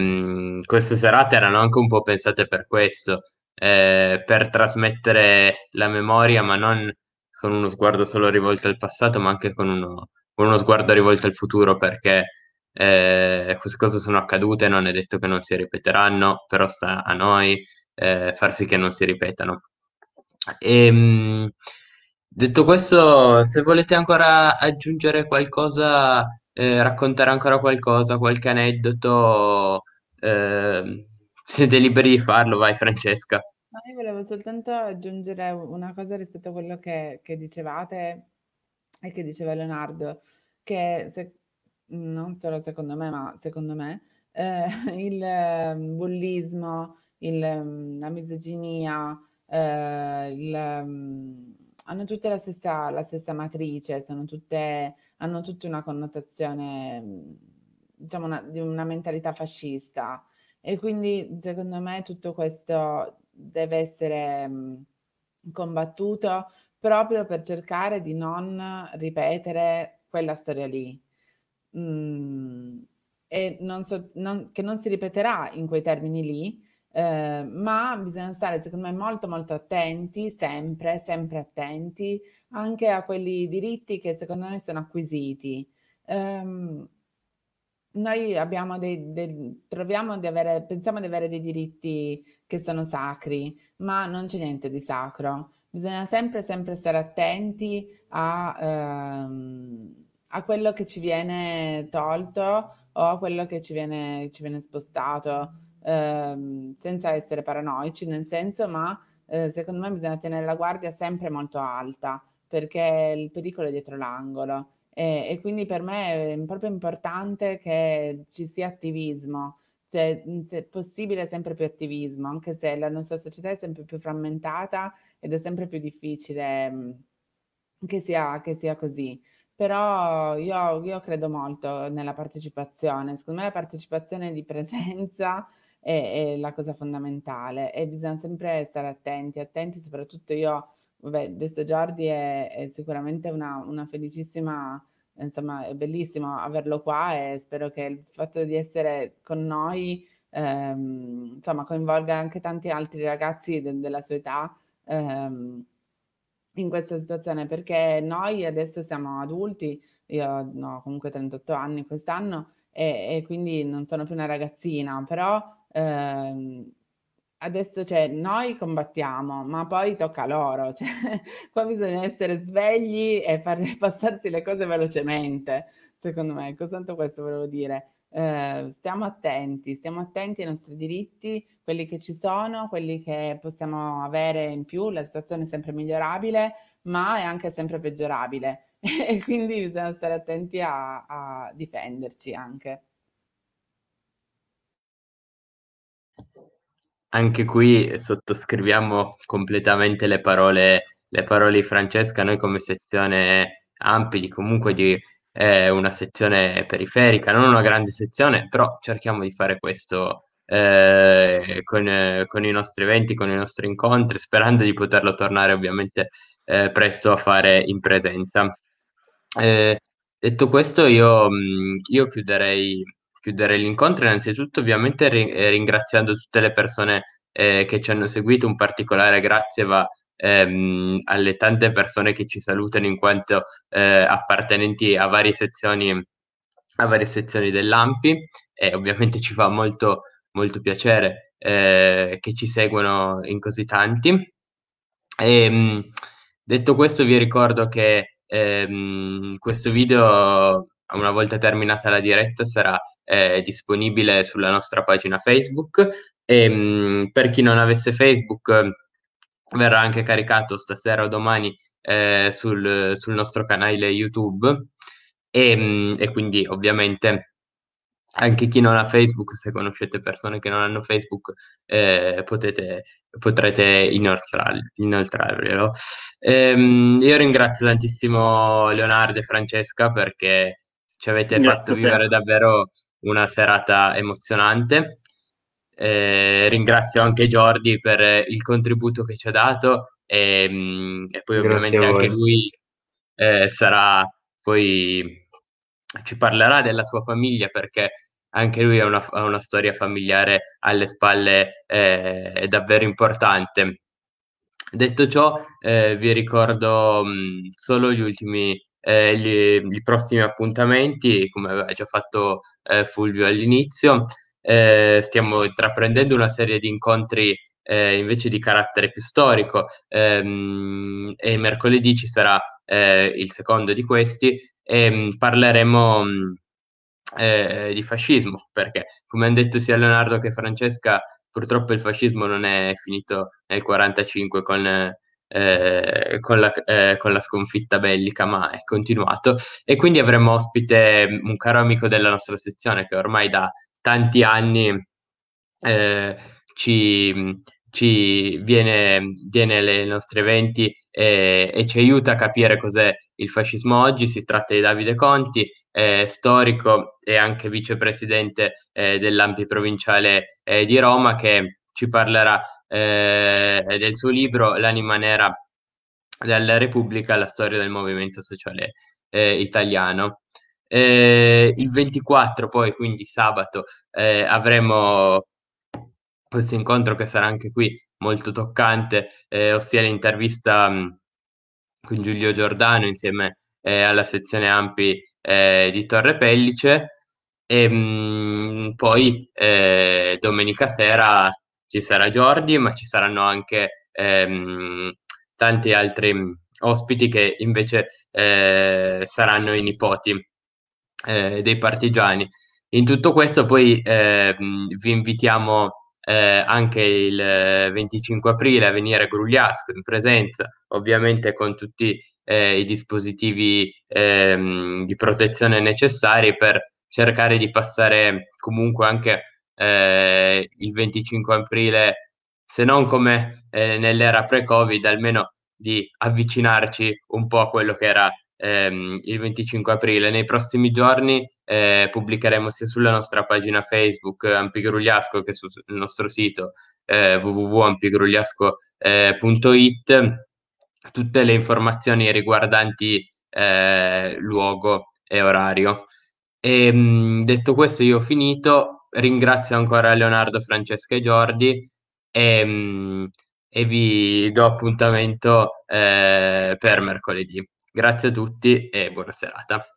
mh, queste serate erano anche un po' pensate per questo, eh, per trasmettere la memoria, ma non con uno sguardo solo rivolto al passato, ma anche con uno, con uno sguardo rivolto al futuro, perché eh, queste cose sono accadute, non è detto che non si ripeteranno, però sta a noi eh, far sì che non si ripetano. E, ehm, detto questo, se volete ancora aggiungere qualcosa, eh, raccontare ancora qualcosa, qualche aneddoto, ehm, siete liberi di farlo, vai Francesca. No, io volevo soltanto aggiungere una cosa rispetto a quello che, che dicevate e che diceva Leonardo, che se- non solo secondo me, ma secondo me, eh, *laughs* il ehm, bullismo, il, ehm, la misoginia, eh, il, ehm, hanno tutte la stessa, la stessa matrice, sono tutte, hanno tutte una connotazione, diciamo, una- di una mentalità fascista. E quindi, secondo me, tutto questo deve essere mm, combattuto proprio per cercare di non ripetere quella storia lì. Mm, e non so, non, che non si ripeterà in quei termini lì, eh, ma bisogna stare secondo me molto molto attenti, sempre, sempre attenti anche a quelli diritti che secondo noi sono acquisiti. Um, noi abbiamo dei, dei, troviamo di avere, pensiamo di avere dei diritti che sono sacri, ma non c'è niente di sacro. Bisogna sempre, sempre stare attenti a, ehm, a quello che ci viene tolto o a quello che ci viene, ci viene spostato, ehm, senza essere paranoici nel senso, ma eh, secondo me bisogna tenere la guardia sempre molto alta perché il pericolo è dietro l'angolo e, eh, e quindi per me è proprio importante che ci sia attivismo, cioè mhmm, se possibile sempre più attivismo, anche se la nostra società è sempre più frammentata ed è sempre più difficile mhmm, che, sia, che sia così però io, io, credo molto nella partecipazione, secondo me la partecipazione di presenza è, è, la cosa fondamentale e bisogna sempre stare attenti, attenti soprattutto io vabbè, adesso Giordi è, è, sicuramente una, una felicissima, insomma, è bellissimo averlo qua e spero che il fatto di essere con noi, ehm, insomma, coinvolga anche tanti altri ragazzi de- della sua età ehm, in questa situazione, perché noi adesso siamo adulti, io ho no, comunque 38 anni quest'anno e, e, quindi non sono più una ragazzina, però... Ehm, adesso cioè, noi combattiamo, ma poi tocca a loro. *laughs* Cioè, qua bisogna essere svegli e far *laughs* passarsi le cose velocemente, secondo me. Ecco, tanto questo volevo dire. Eh, stiamo attenti, stiamo attenti ai nostri diritti, quelli che ci sono, quelli che possiamo avere in più, la situazione è sempre migliorabile, ma è anche sempre peggiorabile *laughs* e quindi bisogna stare attenti a, a difenderci anche. Anche qui sottoscriviamo completamente le parole, le parole di Francesca. Noi come sezione Ampidi, comunque di eh, una sezione periferica, non una grande sezione, però cerchiamo di fare questo eh, con, eh, con, i nostri eventi, con i nostri incontri, sperando di poterlo tornare ovviamente eh, presto a fare in presenza. Eh, detto questo, io, mm, io chiuderei chiudere l'incontro innanzitutto ovviamente ri- eh, ringraziando tutte le persone eh, che ci hanno seguito, un particolare grazie va ehm, alle tante persone che ci salutano in quanto eh, appartenenti a varie sezioni, a varie sezioni dell'AMPI e ovviamente ci fa molto, molto piacere eh, che ci seguono in così tanti. E, ehm, detto questo vi ricordo che ehm, questo video una volta terminata la diretta sarà eh, disponibile sulla nostra pagina Facebook e ehm, mh, per chi non avesse Facebook verrà anche caricato stasera o domani eh, sul, sul, nostro canale YouTube e, ehm, mh, e, quindi ovviamente anche chi non ha Facebook, se conoscete persone che non hanno Facebook, eh, potete, potrete inoltrarvelo. Ehm, io ringrazio tantissimo Leonardo e Francesca perché ci avete Grazie fatto vivere davvero una serata emozionante. Eh, ringrazio anche Jordi per il contributo che ci ha dato e, mm, e poi ovviamente anche lui eh, sarà poi ci parlerà della sua famiglia perché anche lui ha una, una, storia familiare alle spalle eh, davvero importante. Detto ciò, eh, vi ricordo mh, mm, solo gli ultimi eh, gli, i prossimi appuntamenti, come aveva già fatto eh, Fulvio all'inizio. Eh, stiamo intraprendendo una serie di incontri eh, invece di carattere più storico ehm, e mercoledì ci sarà eh, il secondo di questi e mm, parleremo mm, eh, di fascismo perché come hanno detto sia Leonardo che Francesca purtroppo il fascismo non è finito nel 1945 con eh, con, la, eh, con, la, sconfitta bellica, ma è continuato. E quindi avremo ospite mm, un caro amico della nostra sezione che ormai da tanti anni eh, ci, mm, ci viene, viene ai nostri eventi e, e, ci aiuta a capire cos'è il fascismo oggi. Si tratta di Davide Conti, eh, storico e anche vicepresidente eh, dell'Ampi provinciale eh, di Roma, che ci parlerà eh, del suo libro L'anima nera della Repubblica, la storia del movimento sociale eh, italiano. Eh, il 24 poi, quindi sabato, eh, avremo questo incontro che sarà anche qui molto toccante, eh, ossia l'intervista mh, mm, con Giulio Giordano insieme eh, alla sezione Ampi di Torre Pellice e mh, mm, poi domenica sera ci sarà Jordi, ma ci saranno anche ehm, tanti altri ospiti che invece eh, saranno i nipoti eh, dei partigiani. In tutto questo poi eh, vi invitiamo eh, anche il 25 aprile a venire a Grugliasco in presenza, ovviamente con tutti eh, i dispositivi ehm, di protezione necessari per cercare di passare comunque anche eh, il 25 aprile, se non come eh, nell'era pre-Covid, almeno di avvicinarci un po' a quello che era ehm, il 25 aprile. Nei prossimi giorni eh, pubblicheremo sia sulla nostra pagina Facebook eh, Ampigrugliasco che sul nostro sito eh, www.ampigrugliasco.it eh, tutte le informazioni riguardanti eh, luogo e orario. E, ehm, detto questo, io ho finito ringrazio ancora Leonardo, Francesca e Giordi e, ehm, e vi do appuntamento eh, per mercoledì. Grazie a tutti e buona serata.